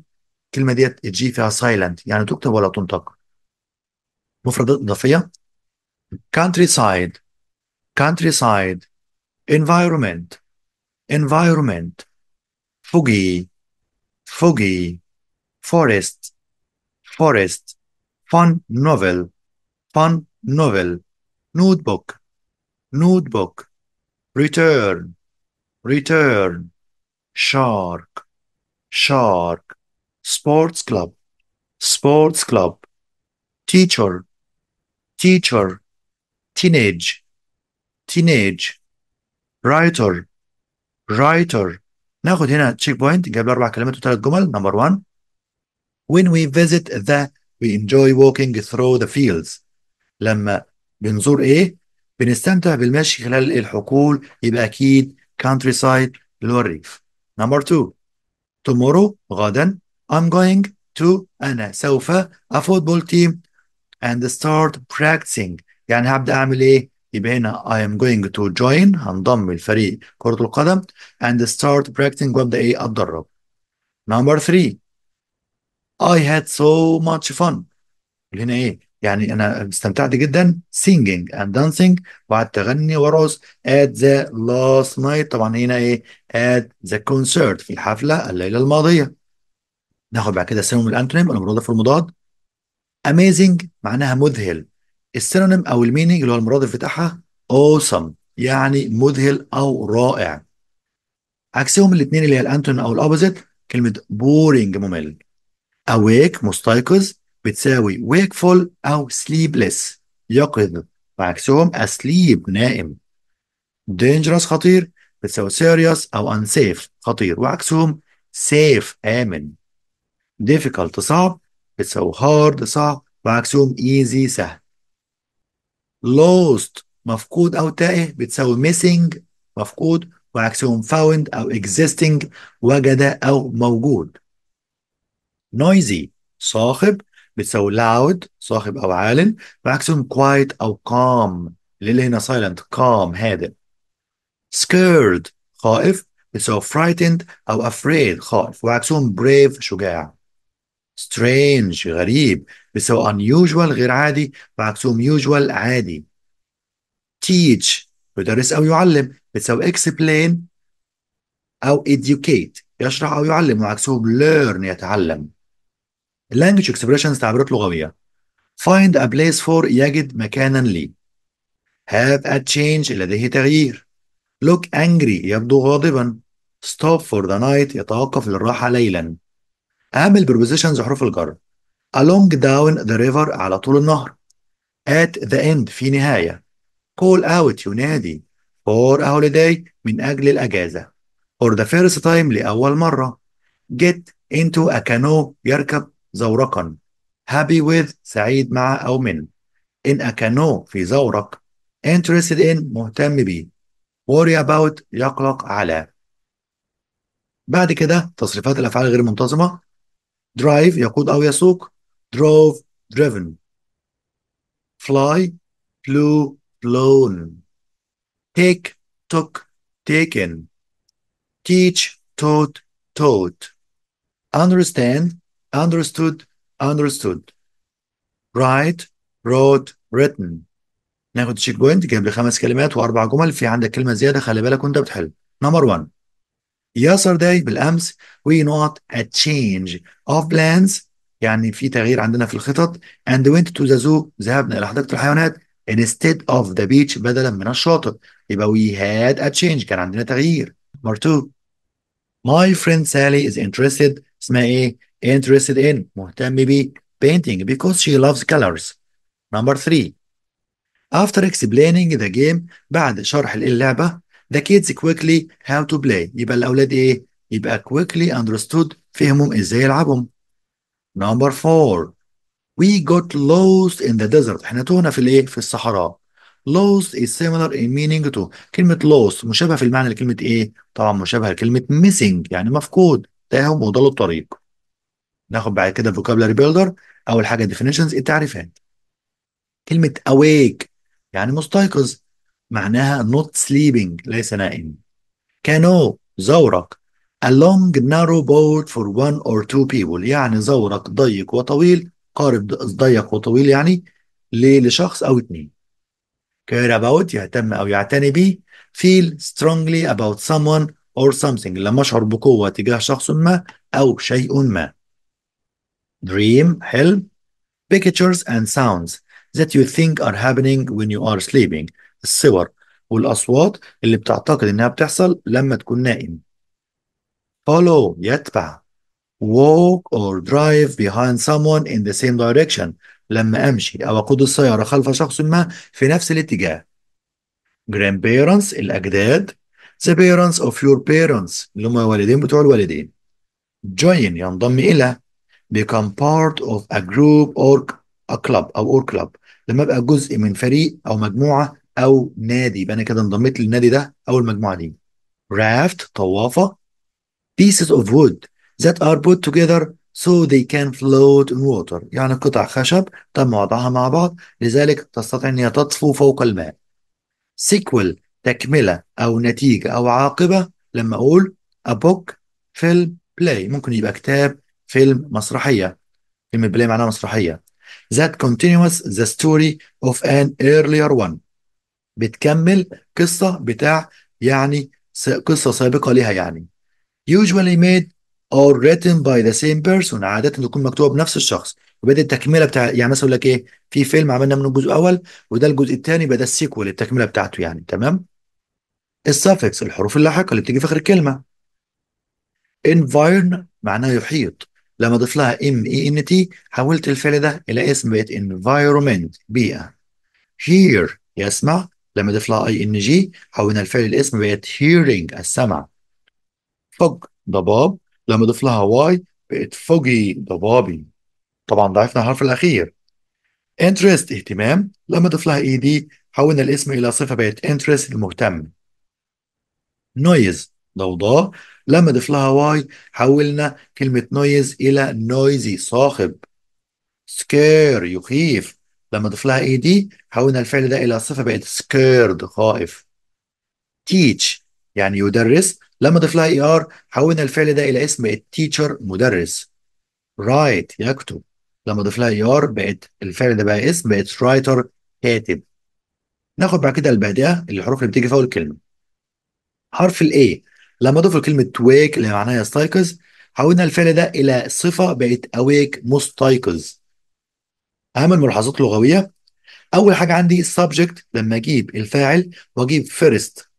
كلمة ديت الجي فيها silent يعني تكتب ولا تنطق مفردات إضافية countryside, countryside, environment, environment, foggy, foggy, forest, forest, fun novel, fun novel, notebook, notebook, return, return, shark, shark, sports club, sports club, teacher, teacher, teenage teenage writer writer ناخذ هنا تشيك بوينت قبل اربع كلمات وثلاث جمل نمبر 1 when we visit the we enjoy walking through the fields لما بنزور ايه بنستمتع بالمشي خلال الحقول يبقى اكيد country side اللي هو الريف نمبر 2 tomorrow غدا I'm going to أنا سوف a football team and start practicing يعني هبدا اعمل ايه؟ يبقى هنا I am going to join هنضم الفريق كرة القدم and start practicing وابدا ايه اتدرب. نمبر 3 I had so much fun اللي هنا ايه؟ يعني انا استمتعت جدا singing and dancing وقعدت اغني وارقص at the last night طبعا هنا ايه؟ at the concert في الحفلة الليلة الماضية. ناخد بعد كده سينوم الانتونيم المضاد في المضاد amazing معناها مذهل السينونيم او المينينج اللي هو المرادف بتاعها اوسم awesome يعني مذهل او رائع عكسهم الاثنين اللي هي الانتون او الاوبوزيت كلمه بورينج ممل awake مستيقظ بتساوي wakeful او sleepless يقظ وعكسهم asleep نائم dangerous خطير بتساوي serious او unsafe خطير وعكسهم safe آمن difficult صعب بتساوي hard صعب وعكسهم easy سهل lost مفقود أو تائه بتساوي missing مفقود وعكسهم found أو existing وجد أو موجود noisy صاخب بتساوي loud صاخب أو عال وعكسهم quiet أو calm اللي هنا silent calm هادئ scared خائف بتساوي frightened أو afraid خائف وعكسهم brave شجاع strange غريب بيساوي unusual غير عادي بعكسهم usual عادي teach يدرس أو يعلم بتساوي explain أو educate يشرح أو يعلم وعكسهم learn يتعلم language expressions تعبيرات لغوية find a place for يجد مكانا لي have a change لديه تغيير look angry يبدو غاضبا stop for the night يتوقف للراحة ليلا اعمل بروبوزيشنز حروف الجر along down the river على طول النهر at the end في نهاية call out ينادي for a holiday من أجل الأجازة for the first time لأول مرة get into a canoe يركب زورقا happy with سعيد مع أو من in a canoe في زورق interested in مهتم بيه worry about يقلق على بعد كده تصريفات الأفعال غير منتظمة drive يقود أو يسوق drove driven fly flew blown take took taken teach taught taught understand understood understood write wrote written ناخد شيك بوينت جايب لي خمس كلمات واربع جمل في عندك كلمه زياده خلي بالك وانت بتحل نمبر 1 yesterday بالامس we not a change of plans يعني في تغيير عندنا في الخطط and went to the zoo ذهبنا الى حديقه الحيوانات instead of the beach بدلا من الشاطئ يبقى we had a change كان عندنا تغيير number two my friend Sally is interested اسمها ايه interested in مهتم ب painting because she loves colors number three after explaining the game بعد شرح اللعبه The kids quickly how to play يبقى الأولاد إيه؟ يبقى quickly understood فهموا إزاي يلعبهم. Number four We got lost in the desert احنا تهنا في الإيه؟ في الصحراء. Lost is similar in meaning to كلمة lost مشابهة في المعنى لكلمة إيه؟ طبعا مشابهة لكلمة missing يعني مفقود تاهم وضلوا الطريق. ناخد بعد كده vocabulary builder أول حاجة definitions التعريفات. كلمة awake يعني مستيقظ معناها not sleeping ليس نائم كانو زورق a long narrow boat for one or two people يعني زورق ضيق وطويل قارب ضيق وطويل يعني لشخص أو اتنين care about يهتم أو يعتني به feel strongly about someone or something لما أشعر بقوة تجاه شخص ما أو شيء ما dream حلم pictures and sounds that you think are happening when you are sleeping الصور والاصوات اللي بتعتقد انها بتحصل لما تكون نائم follow يتبع walk or drive behind someone in the same direction لما امشي او اقود السياره خلف شخص ما في نفس الاتجاه grandparents الاجداد the parents of your parents اللي هم الوالدين بتوع الوالدين join ينضم الى become part of a group or a club او or club لما ابقى جزء من فريق او مجموعه او نادي يبقى انا كده انضميت للنادي ده او المجموعه دي raft طوافه pieces of wood that are put together so they can float in water يعني قطع خشب تم وضعها مع بعض لذلك تستطيع ان هي تطفو فوق الماء sequel تكمله او نتيجه او عاقبه لما اقول a book فيلم بلاي ممكن يبقى كتاب فيلم مسرحيه فيلم بلاي معناها مسرحيه that continues the story of an earlier one بتكمل قصة بتاع يعني قصة سابقة لها يعني usually made or written by the same person عادة تكون مكتوبة بنفس الشخص وبدات التكملة بتاع يعني مثلا يقول لك ايه في فيلم عملنا منه الجزء الأول وده الجزء الثاني بدا ده التكملة بتاعته يعني تمام السافكس الحروف اللاحقة اللي بتيجي في آخر الكلمة environ معناها يحيط لما اضيف لها ام اي ان تي حولت الفعل ده الى اسم بقت environment بيئة here يسمع لما ضيف لها اي ان جي حولنا الفعل الاسم بقت hearing السمع فوج ضباب لما ضيف لها واي بقت فوجي ضبابي طبعا ضعفنا الحرف الاخير interest اهتمام لما ضيف لها اي دي حولنا الاسم الى صفه بقت interest المهتم noise ضوضاء لما ضيف لها واي حولنا كلمه noise الى noisy صاخب scare يخيف لما اضيف لها اي دي حولنا الفعل ده الى صفه بقت سكيرد خائف تيتش يعني يدرس لما اضيف لها اي e ار حولنا الفعل ده الى اسم بقت تيتشر مدرس رايت يكتب لما اضيف لها اي e ار بقت الفعل ده بقى اسم بقت رايتر كاتب ناخد بعد كده البادئه الحروف اللي بتيجي في اول الكلمه حرف الاي لما اضيف لكلمه تويك اللي معناها يستيقظ حولنا الفعل ده الى صفه بقت اويك مستيقظ اهم الملاحظات اللغويه اول حاجه عندي السبجكت لما اجيب الفاعل واجيب فيرست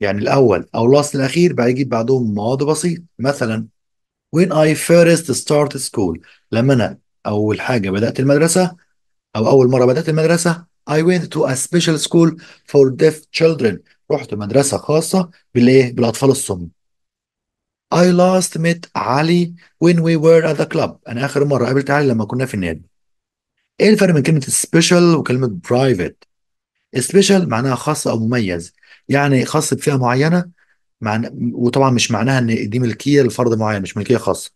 يعني الاول او لاست الاخير بقى اجيب بعدهم مواد بسيط مثلا when I first start school لما انا اول حاجه بدات المدرسه او اول مره بدات المدرسه I went to a special school for deaf children رحت مدرسه خاصه بالايه بالاطفال الصم I last met علي when we were at the club انا اخر مره قابلت علي لما كنا في النادي ايه الفرق بين كلمه سبيشال وكلمه برايفت سبيشال معناها خاص او مميز يعني خاص بفئه معينه معن... وطبعا مش معناها ان دي ملكيه لفرد معين مش ملكيه خاصه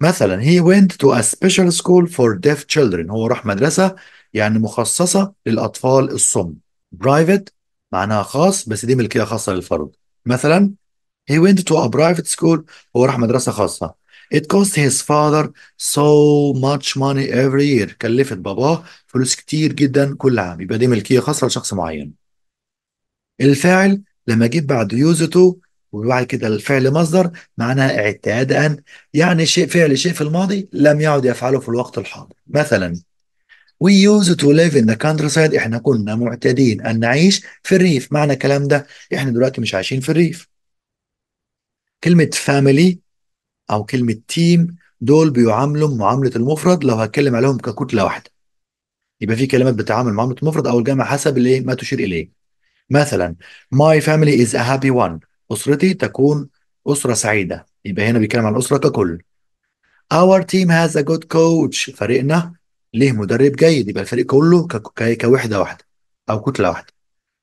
مثلا he went to a special school for deaf children هو راح مدرسه يعني مخصصه للاطفال الصم برايفت معناها خاص بس دي ملكيه خاصه للفرد مثلا he went to a private school هو راح مدرسه خاصه It cost his father so much money every year كلفت باباه فلوس كتير جدا كل عام يبقى دي ملكية خاصة لشخص معين الفاعل لما اجيب بعد يوزتو وبعد كده الفعل مصدر معناها اعتادا يعني شيء فعل شيء في الماضي لم يعد يفعله في الوقت الحاضر مثلا We used to live in the countryside احنا كنا معتادين ان نعيش في الريف معنى الكلام ده احنا دلوقتي مش عايشين في الريف كلمة family او كلمه تيم دول بيعاملوا معامله المفرد لو هتكلم عليهم ككتله واحده يبقى في كلمات بتعامل معامله المفرد او الجمع حسب الايه ما تشير اليه مثلا my family is a happy one اسرتي تكون اسره سعيده يبقى هنا بيتكلم عن الاسره ككل our team has a good coach فريقنا ليه مدرب جيد يبقى الفريق كله كوحده واحده او كتله واحده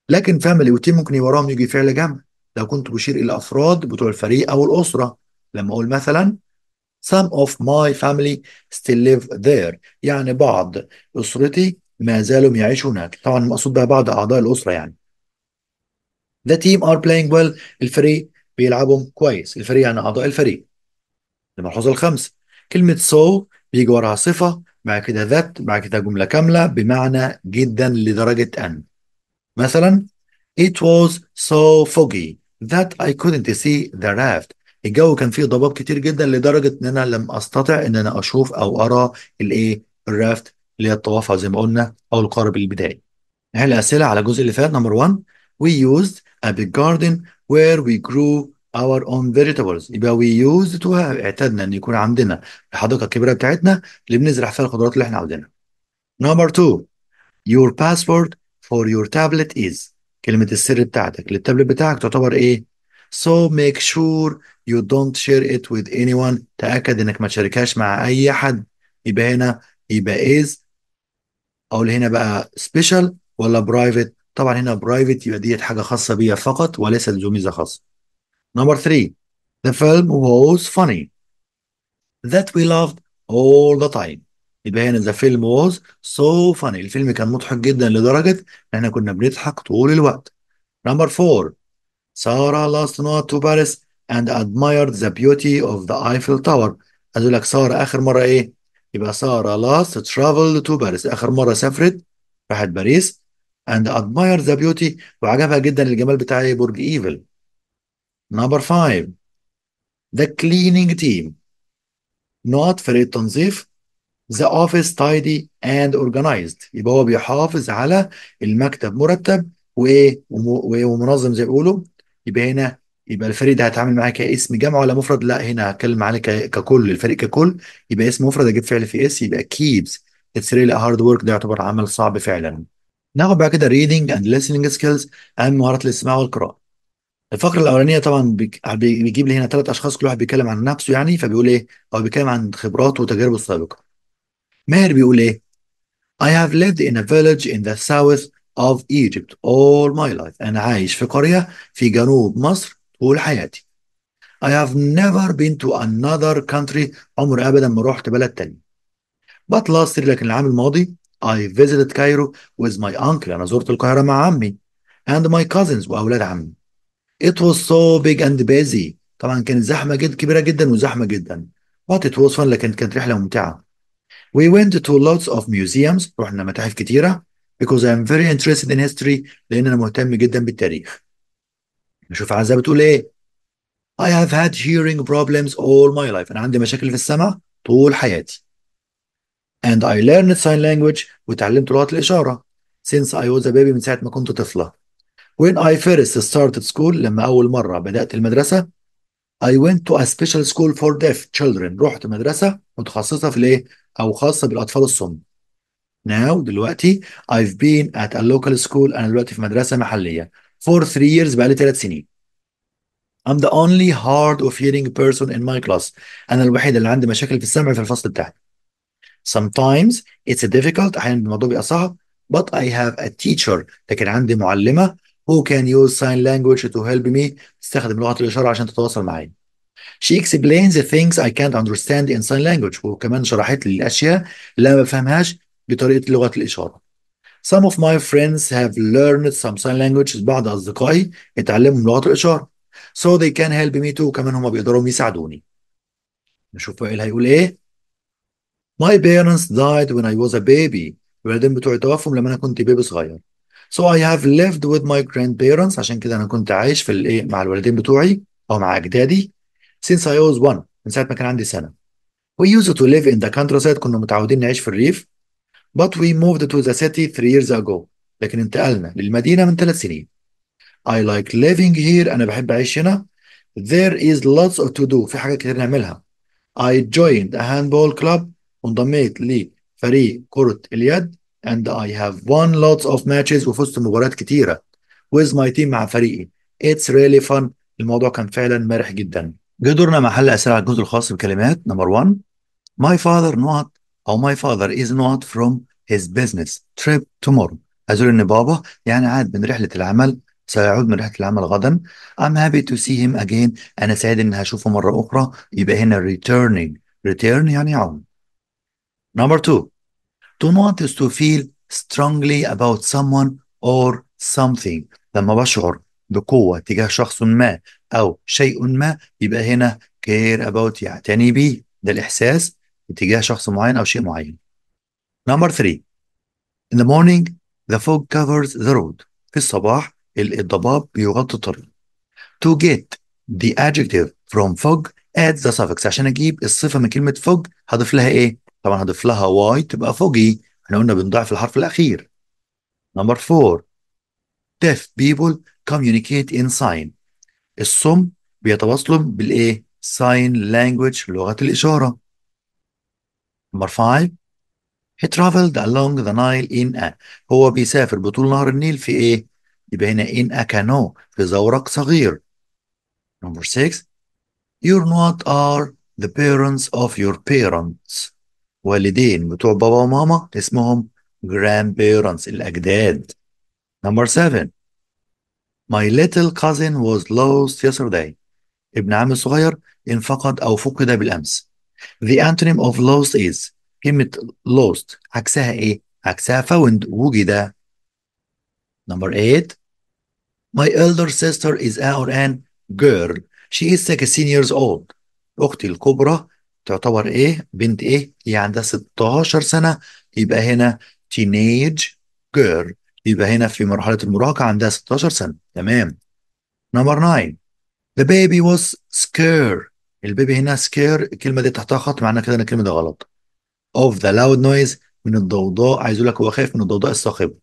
لكن فاميلي وتيم ممكن وراهم يجي فعل جمع لو كنت بشير الى افراد بتوع الفريق او الاسره لما أقول مثلا some of my family still live there يعني بعض أسرتي ما زالوا يعيشوا هناك طبعا المقصود بها بعض أعضاء الأسرة يعني The team are playing well الفريق بيلعبهم كويس الفريق يعني أعضاء الفريق الملحوظة الخامسة كلمة so بيجي وراها صفة بعد كده ذات بعد كده جملة كاملة بمعنى جدا لدرجة أن مثلا It was so foggy that I couldn't see the raft الجو كان فيه ضباب كتير جدا لدرجه ان انا لم استطع ان انا اشوف او ارى الايه الرافت اللي هي الطوافه زي ما قلنا او القارب البدائي. هل اسئله على الجزء اللي فات نمبر 1 we used a big garden where we grew our own vegetables يبقى we used اعتدنا ان يكون عندنا الحديقه الكبيره بتاعتنا اللي بنزرع فيها الخضروات اللي احنا عاوزينها. نمبر 2 your password for your tablet is كلمه السر بتاعتك للتابلت بتاعك تعتبر ايه؟ So make sure you don't share it with anyone تأكد انك ما تشاركهاش مع اي حد يبقى هنا يبقى is اقول هنا بقى special ولا private طبعا هنا private يبقى ديت حاجة خاصة بيا فقط وليس لزو ميزة خاصة number 3 the film was funny that we loved all the time يبقى هنا the film was so funny الفيلم كان مضحك جدا لدرجة ان احنا كنا بنضحك طول الوقت number 4 سارة last night to Paris and admired the beauty of the Eiffel Tower أقول لك سارة آخر مرة إيه؟ يبقى سارة last traveled to Paris آخر مرة سافرت راحت باريس and admired the beauty وعجبها جدا الجمال بتاع برج إيفل. Number five. The cleaning team not فريق تنظيف the office tidy and organized يبقى هو بيحافظ على المكتب مرتب وايه ومنظم زي ما بيقولوا يبقى هنا يبقى الفريق ده هتعامل معاه كاسم جمع ولا مفرد لا هنا هتكلم عليه ككل الفريق ككل يبقى اسم مفرد اجيب فعل في اس يبقى كيبس اتس ريلي هارد ورك ده يعتبر عمل صعب فعلا ناخد بقى كده ريدنج اند listening سكيلز اهم مهارات الاستماع والقراءه الفقره الاولانيه طبعا بيجيب لي هنا ثلاث اشخاص كل واحد بيتكلم عن نفسه يعني فبيقول ايه او بيتكلم عن خبراته وتجاربه السابقه ماهر بيقول ايه I have lived in a village in the south of Egypt all my life أنا عايش في قرية في جنوب مصر طول حياتي I have never been to another country عمر أبدا ما رحت بلد تاني but last year لكن العام الماضي I visited Cairo with my uncle أنا زرت القاهرة مع عمي and my cousins وأولاد عمي It was so big and busy طبعا كانت زحمة جدا كبيرة جدا وزحمة جدا but it was fun لكن كانت رحلة ممتعة We went to lots of museums رحنا متاحف كتيرة because I'm very interested in history لأن أنا مهتم جدا بالتاريخ نشوف عزة بتقول إيه I have had hearing problems all my life أنا عندي مشاكل في السمع طول حياتي and I learned sign language وتعلمت لغة الإشارة since I was a baby من ساعة ما كنت طفلة when I first started school لما أول مرة بدأت المدرسة I went to a special school for deaf children رحت مدرسة متخصصة في الإيه أو خاصة بالأطفال الصم now دلوقتي I've been at a local school أنا دلوقتي في مدرسة محلية for three years بقى لي ثلاث سنين I'm the only hard of hearing person in my class أنا الوحيد اللي عندي مشاكل في السمع في الفصل بتاعي sometimes it's difficult أحيانا الموضوع بيبقى صعب but I have a teacher لكن عندي معلمة who can use sign language to help me تستخدم لغة الإشارة عشان تتواصل معايا She explains the things I can't understand in sign language وكمان شرحت لي الأشياء اللي أنا ما بفهمهاش بطريقه لغه الاشاره Some of my friends have learned some sign languages بعض أصدقائي اتعلموا لغة الإشارة so they can help me too كمان هم بيقدروا يساعدوني نشوف وائل إيه هيقول إيه My parents died when I was a baby الوالدين بتوعي توفوا لما أنا كنت بيبي صغير so I have lived with my grandparents عشان كده أنا كنت عايش في الإيه مع الوالدين بتوعي أو مع أجدادي since I was one من ساعة ما كان عندي سنة We used to live in the countryside كنا متعودين نعيش في الريف But we moved to the city three years ago. لكن انتقلنا للمدينة من ثلاث سنين. I like living here. أنا بحب أعيش هنا. There is lots to do. في حاجات كتير نعملها. I joined a handball club. وانضميت لفريق كرة اليد. And I have won lots of matches. وفزت مباريات كتيرة. With my team مع فريقي. It's really fun. الموضوع كان فعلا مرح جدا. جه محل أسئلة على الجزء الخاص بكلمات. number one My father not او oh, ماي father از نوت فروم هيز بزنس تريب تومورو أزور إن بابا يعني عاد من رحلة العمل سيعود من رحلة العمل غدا I'm happy to see him again أنا سعيد إن هشوفه مرة أخرى يبقى هنا returning return يعني يعود Number two to want is to feel strongly about someone or something لما بشعر بقوة تجاه شخص ما أو شيء ما يبقى هنا care about يعتني بيه ده الإحساس اتجاه شخص معين أو شيء معين نمبر 3 In the morning the fog covers the road في الصباح الضباب بيغطي الطريق To get the adjective from fog add the suffix عشان أجيب الصفة من كلمة fog هضيف لها إيه؟ طبعا هضيف لها واي تبقى فوجي احنا قلنا بنضعف الحرف الأخير نمبر 4 deaf people communicate in sign الصم بيتواصلوا بالايه sign language لغة الإشارة نمبر 5 he traveled along the Nile in a هو بيسافر بطول نهر النيل في ايه؟ يبقى هنا in a canoe في زورق صغير. Number 6 your what are the parents of your parents والدين بتوع بابا وماما اسمهم grandparents الأجداد. Number 7 my little cousin was lost yesterday ابن عمي الصغير انفقد أو فقد بالأمس. The antonym of lost is كلمة lost عكسها إيه؟ عكسها found وجد Number eight. My elder sister is our an girl She is like a years old أختي الكبرى تعتبر إيه؟ بنت إيه؟ هي عندها 16 سنة يبقى هنا teenage girl يبقى هنا في مرحلة المراهقة عندها 16 سنة تمام Number nine. The baby was scared البيبي هنا سكير الكلمه دي تحتها خط معناها كده ان الكلمه دي غلط اوف ذا لاود نويز من الضوضاء عايز يقول لك هو خايف من الضوضاء الصاخبه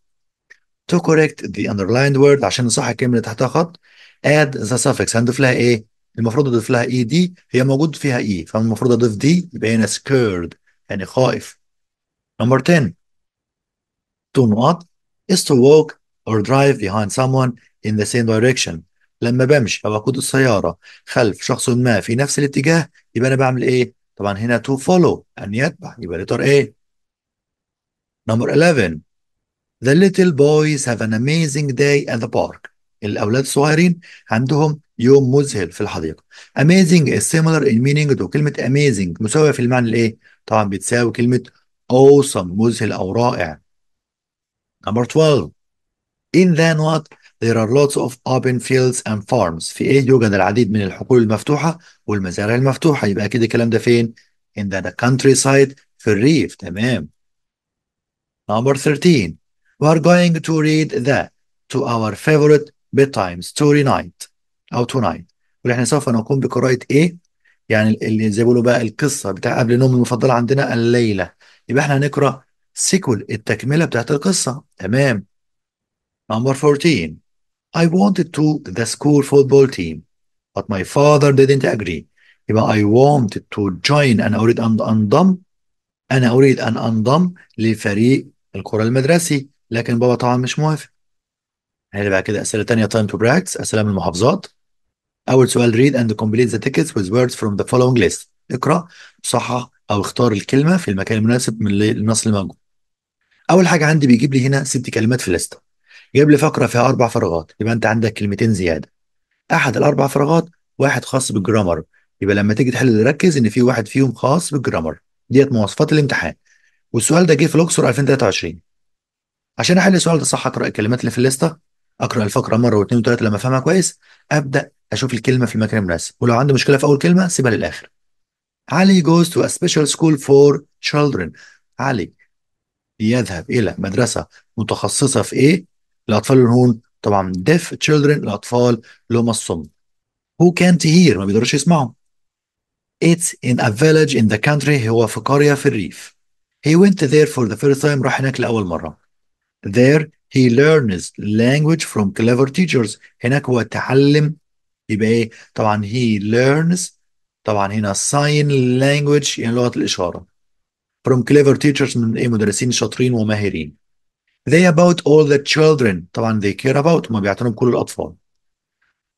to correct the underlined word عشان نصحح الكلمه اللي تحتها خط add the suffix هنضيف لها ايه المفروض اضيف لها اي e دي هي موجود فيها اي e، فالمفروض اضيف دي يبقى هنا سكيرد يعني خائف نمبر 10 تو نقط is to walk or drive behind someone in the same direction لما بمشي او اقود السياره خلف شخص ما في نفس الاتجاه يبقى انا بعمل ايه؟ طبعا هنا تو فولو ان يتبع يبقى لتر ايه؟ نمبر 11 The little boys have an amazing day at the park. الأولاد الصغيرين عندهم يوم مذهل في الحديقة. Amazing is similar in meaning to كلمة amazing مساوية في المعنى الإيه؟ طبعا بتساوي كلمة awesome مذهل أو رائع. Number 12 In then what There are lots of open fields and farms في إيه يوجد العديد من الحقول المفتوحة والمزارع المفتوحة يبقى أكيد الكلام ده فين؟ in the countryside في الريف تمام Number 13 We are going to read the to our favorite bedtime story night أو tonight ونحن سوف نقوم بقراءة إيه؟ يعني اللي زي بيقولوا بقى القصة بتاع قبل النوم المفضلة عندنا الليلة يبقى احنا هنقرأ سيكول التكملة بتاعت القصة تمام Number 14 I wanted to the school football team, but my father didn't agree. يبقى I wanted to join أنا أريد أن أنضم أنا أريد أن أنضم لفريق الكرة المدرسي لكن بابا طبعا مش موافق. هنا بقى كده أسئلة تانية time to practice أسئلة من المحافظات. أول سؤال read and complete the tickets with words from the following list. اقرأ صحح أو اختار الكلمة في المكان المناسب من النص الموجود. أول حاجة عندي بيجيب لي هنا ست كلمات في الليستة. جايب لي فقره فيها اربع فراغات يبقى انت عندك كلمتين زياده احد الاربع فراغات واحد خاص بالجرامر يبقى لما تيجي تحل ركز ان في واحد فيهم خاص بالجرامر ديت مواصفات الامتحان والسؤال ده جه في الاقصر 2023 عشان احل السؤال ده صح اقرا الكلمات اللي في الليسته اقرا الفقره مره واثنين وثلاثه لما افهمها كويس ابدا اشوف الكلمه في المكان المناسب ولو عندي مشكله في اول كلمه سيبها للاخر علي goes to a special school for children علي يذهب الى مدرسه متخصصه في ايه الاطفال اللي هون طبعا ديف تشيلدرن الاطفال اللي هم الصم هو كانت هير ما بيقدرش يسمعهم it's in a village in the country هو في قرية في الريف he went there for the first time راح هناك لأول مرة there he learns language from clever teachers هناك هو تعلم يبقى ايه طبعا he learns طبعا هنا ساين language يعني لغة الإشارة from clever teachers من ايه مدرسين شاطرين وماهرين They about all the children. طبعا they care about هم بيعتنوا بكل الأطفال.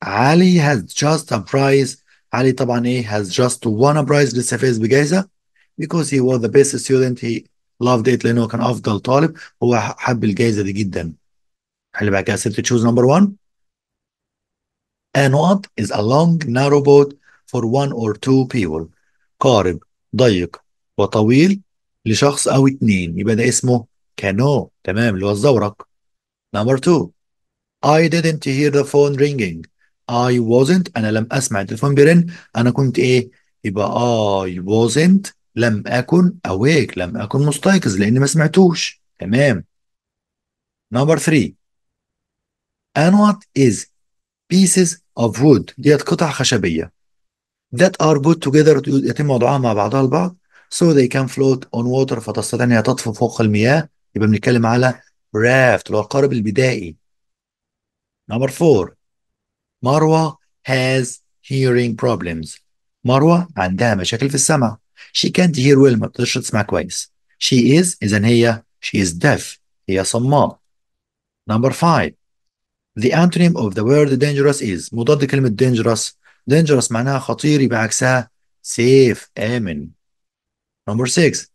علي has just a prize. علي طبعا إيه has just won a prize لسه فايز بجائزة because he was the best student he loved it لأنه كان أفضل طالب هو حب الجائزة دي جدا. اللي بعد كده سبت choose number one. And what is a long narrow boat for one or two people. قارب ضيق وطويل لشخص أو اثنين. يبقى ده اسمه كانو تمام اللي هو الزورق نمبر 2 I didn't hear the phone ringing I wasn't أنا لم أسمع التليفون بيرن أنا كنت إيه يبقى I wasn't لم أكن awake لم أكن مستيقظ لأني ما سمعتوش تمام نمبر 3 and what is pieces of wood ديت قطع خشبية that are put together يتم وضعها مع بعضها البعض so they can float on water فتستطيع أنها تطفو فوق المياه يبقى بنتكلم على رافت اللي هو القارب البدائي نمبر 4 مروة has hearing problems مروة عندها مشاكل في السمع she can't hear well ما بتقدرش تسمع كويس she is إذا هي she is deaf هي صماء نمبر 5 the antonym of the word dangerous is مضاد كلمة dangerous dangerous معناها خطير يبقى عكسها safe آمن number 6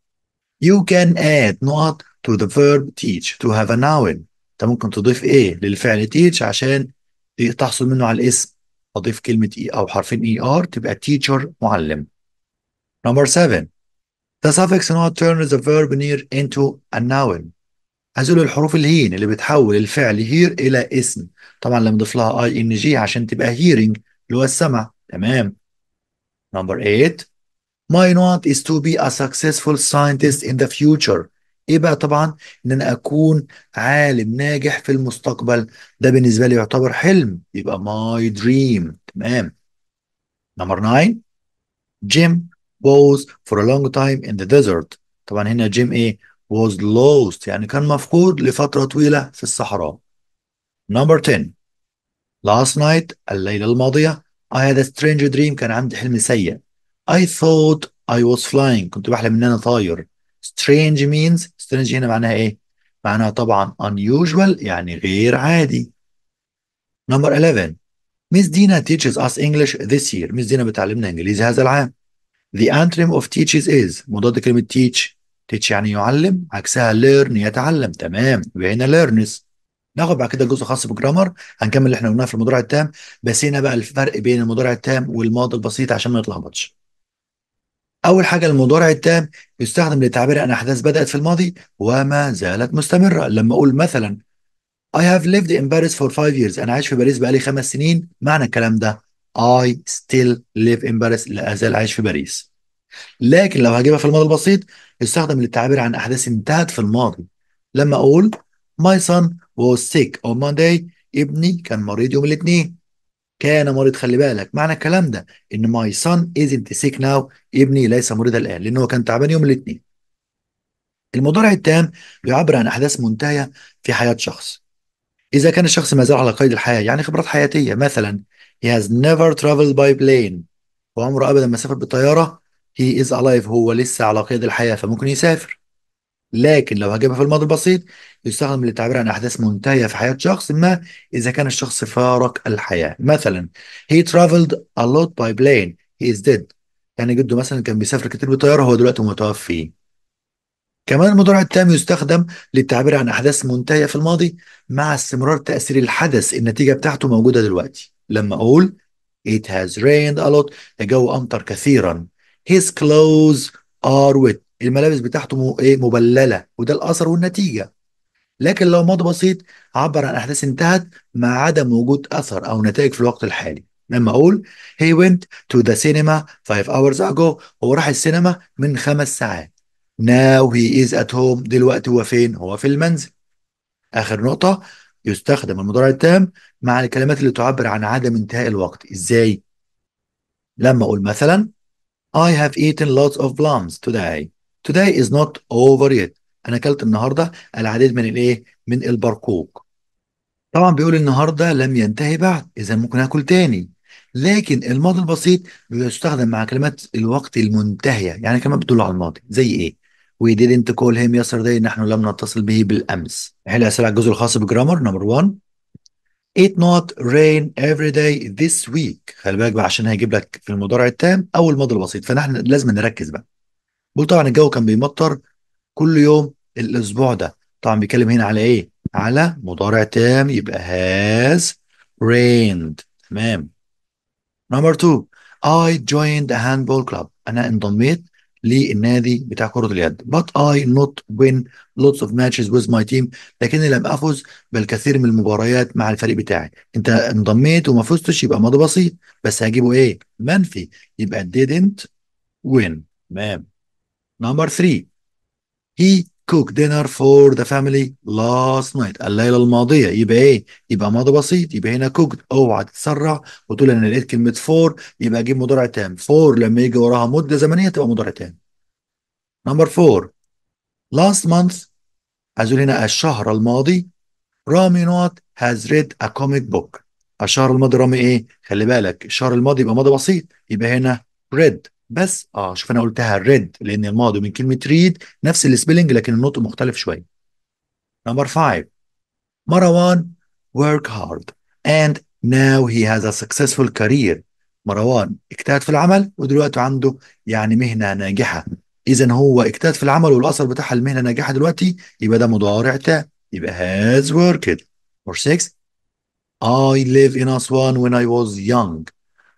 you can add نقط to the verb teach to have a noun انت ممكن تضيف ايه للفعل teach عشان تحصل منه على الاسم اضيف كلمه اي e او حرفين اي e ار تبقى teacher معلم number 7 the suffix not turns the verb near into a noun هذول الحروف الهين اللي بتحول الفعل هير الى اسم طبعا لما نضيف لها اي ان جي عشان تبقى hearing اللي هو السمع تمام number 8 my not is to be a successful scientist in the future ايه بقى طبعا ان انا اكون عالم ناجح في المستقبل ده بالنسبه لي يعتبر حلم يبقى ماي دريم تمام نمبر 9 جيم was for a long time in the desert طبعا هنا جيم ايه was lost يعني كان مفقود لفتره طويله في الصحراء نمبر 10 last night الليله الماضيه I had a strange dream كان عندي حلم سيء I thought I was flying كنت بحلم ان انا طاير strange means strange هنا معناها ايه؟ معناها طبعا unusual يعني غير عادي. Number 11 Miss Dina teaches us English this year. Miss Dina بتعلمنا انجليزي هذا العام. The antonym of teaches is مضاد كلمة teach teach يعني يعلم عكسها learn يتعلم تمام وهنا هنا learns ناخد بعد كده الجزء الخاص بالجرامر هنكمل اللي احنا قلناه في المضارع التام بس هنا بقى الفرق بين المضارع التام والماضي البسيط عشان ما نتلخبطش أول حاجة المضارع التام يستخدم للتعبير عن أحداث بدأت في الماضي وما زالت مستمرة لما أقول مثلا I have lived in Paris for five years أنا عايش في باريس بقالي خمس سنين معنى الكلام ده I still live in Paris لا أزال عايش في باريس لكن لو هجيبها في الماضي البسيط يستخدم للتعبير عن أحداث انتهت في الماضي لما أقول My son was sick on Monday ابني كان مريض يوم الاثنين كان مريض خلي بالك معنى الكلام ده ان ماي سون ازنت سيك ناو ابني ليس مريضا الان لان هو كان تعبان يوم الاثنين المضارع التام يعبر عن احداث منتهيه في حياه شخص اذا كان الشخص ما زال على قيد الحياه يعني خبرات حياتيه مثلا he has never traveled by plane وعمره ابدا ما سافر بالطياره he is alive هو لسه على قيد الحياه فممكن يسافر لكن لو هجيبها في الماضي البسيط يستخدم للتعبير عن احداث منتهيه في حياه شخص ما اذا كان الشخص فارق الحياه مثلا he traveled a lot by plane he is dead يعني جده مثلا كان بيسافر كتير بالطياره هو دلوقتي متوفي كمان المضارع التام يستخدم للتعبير عن احداث منتهيه في الماضي مع استمرار تاثير الحدث النتيجه بتاعته موجوده دلوقتي لما اقول it has rained a lot الجو امطر كثيرا his clothes are wet الملابس بتاعته ايه مبلله وده الاثر والنتيجه لكن لو ماضي بسيط عبر عن احداث انتهت مع عدم وجود اثر او نتائج في الوقت الحالي لما اقول he went to the cinema five hours ago هو راح السينما من خمس ساعات now he is at home دلوقتي هو فين هو في المنزل اخر نقطه يستخدم المضارع التام مع الكلمات اللي تعبر عن عدم انتهاء الوقت ازاي لما اقول مثلا I have eaten lots of plums today today is not over yet انا اكلت النهارده العديد من الايه من البرقوق طبعا بيقول النهارده لم ينتهي بعد اذا ممكن اكل تاني لكن الماضي البسيط بيستخدم مع كلمات الوقت المنتهيه يعني كما بتدل على الماضي زي ايه we didn't call him yesterday نحن لم نتصل به بالامس حل اسئله الجزء الخاص بجرامر نمبر 1 it not rain every day this week خلي بالك بقى عشان هيجيب لك في المضارع التام او الماضي البسيط فنحن لازم نركز بقى وطبعا الجو كان بيمطر كل يوم الاسبوع ده طبعا بيتكلم هنا على ايه على مضارع تام يبقى has rained تمام نمبر 2 I joined a handball club انا انضميت للنادي بتاع كرة اليد but I not win lots of matches with my team لكني لم أفز بالكثير من المباريات مع الفريق بتاعي انت انضميت وما فزتش يبقى ماضي بسيط بس هجيبه ايه منفي يبقى didn't win تمام نمبر 3 he cooked dinner for the family last night الليله الماضيه يبقى ايه يبقى ماضي بسيط يبقى هنا cooked اوعى تتسرع وتقول انا لقيت كلمه فور يبقى اجيب مضارع تام فور لما يجي وراها مده زمنيه تبقى مضارع تام نمبر 4 last month عايز هنا الشهر الماضي رامي نوت هاز ريد ا كوميك بوك الشهر الماضي رامي ايه خلي بالك الشهر الماضي يبقى ماضي بسيط يبقى هنا ريد بس اه شوف انا قلتها ريد لان الماضي من كلمه ريد نفس السبيلنج لكن النطق مختلف شويه نمبر 5 مروان ورك هارد اند ناو هي هاز ا سكسسفول كارير مروان اجتهد في العمل ودلوقتي عنده يعني مهنه ناجحه اذا هو اجتهد في العمل والاثر بتاعها المهنه ناجحه دلوقتي يبقى ده مضارع تام يبقى هاز وركد نمبر 6 I live in Aswan when I was young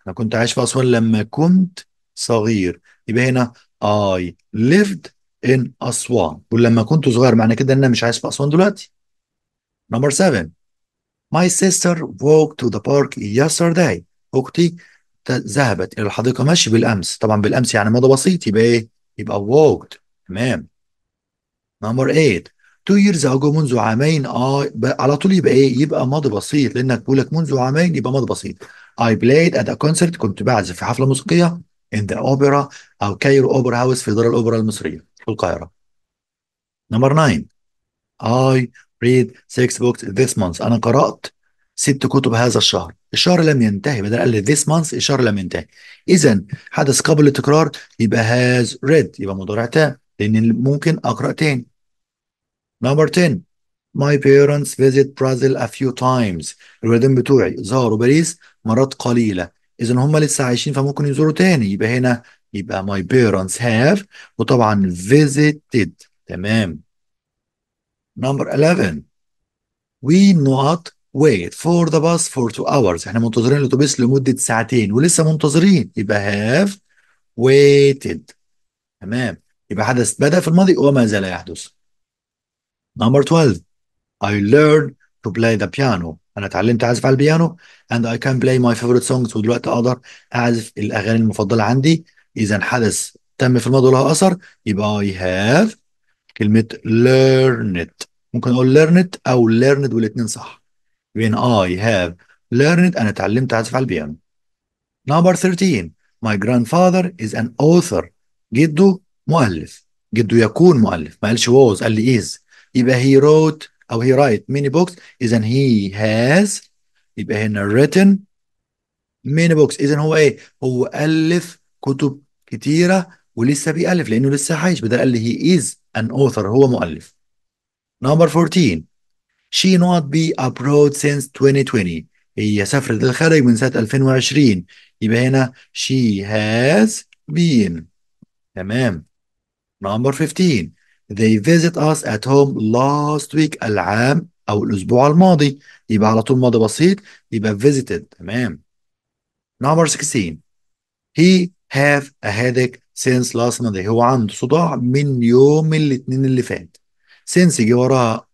أنا كنت عايش في أسوان لما كنت صغير يبقى هنا I lived in أسوان ولما كنت صغير معنى كده ان انا مش عايش في أسوان دلوقتي نمبر 7 My sister walked to the park yesterday أختي ذهبت إلى الحديقة ماشي بالأمس طبعا بالأمس يعني مدى بسيط يبقى إيه؟ يبقى walked تمام نمبر 8 تو years ago منذ عامين اه على طول يبقى ايه؟ يبقى ماضي بسيط لانك بقول لك منذ عامين يبقى ماضي بسيط. I played at a concert كنت بعزف في حفله موسيقيه in the Opera أو كايرو أوبرا هاوس في دار الأوبرا المصرية في القاهرة. نمبر 9 I read 6 books this month أنا قرأت ست كتب هذا الشهر الشهر لم ينتهي بدل قال لي this month الشهر لم ينتهي إذا حدث قبل التكرار يبقى has read يبقى مضارع تام لأن ممكن أقرأ تاني نمبر 10 My parents visit Brazil a few times الوالدين بتوعي زاروا باريس مرات قليلة اذا هم لسه عايشين فممكن يزوروا تاني يبقى هنا يبقى my parents have وطبعا visited تمام number 11 we not wait for the bus for two hours احنا منتظرين الاتوبيس لمدة ساعتين ولسه منتظرين يبقى have waited تمام يبقى حدث بدأ في الماضي وما زال يحدث number 12 I learned to play the piano انا اتعلمت اعزف على البيانو and I can play my favorite songs ودلوقتي اقدر اعزف الاغاني المفضله عندي اذا حدث تم في الماضي ولها اثر يبقى I have كلمه ليرنت ممكن اقول ليرنت او learned والاثنين صح when I have learned انا اتعلمت اعزف على البيانو number 13 my grandfather is an author جده مؤلف جده يكون مؤلف ما قالش was قال لي is يبقى he wrote او هي رايت ميني بوكس اذا هي هاز يبقى هنا written ميني بوكس اذا هو ايه هو الف كتب كتيره ولسه بيألف لانه لسه عايش بدل قال لي هي از ان اوثر هو مؤلف نمبر 14 she not be abroad since 2020 هي سافرت للخارج من سنة 2020 يبقى هنا she has been تمام نمبر 15 They visit us at home last week العام أو الأسبوع الماضي يبقى على طول ماضي بسيط يبقى visited تمام Number 16 He have a headache since last Monday هو عنده صداع من يوم الاثنين اللي فات since يجي وراها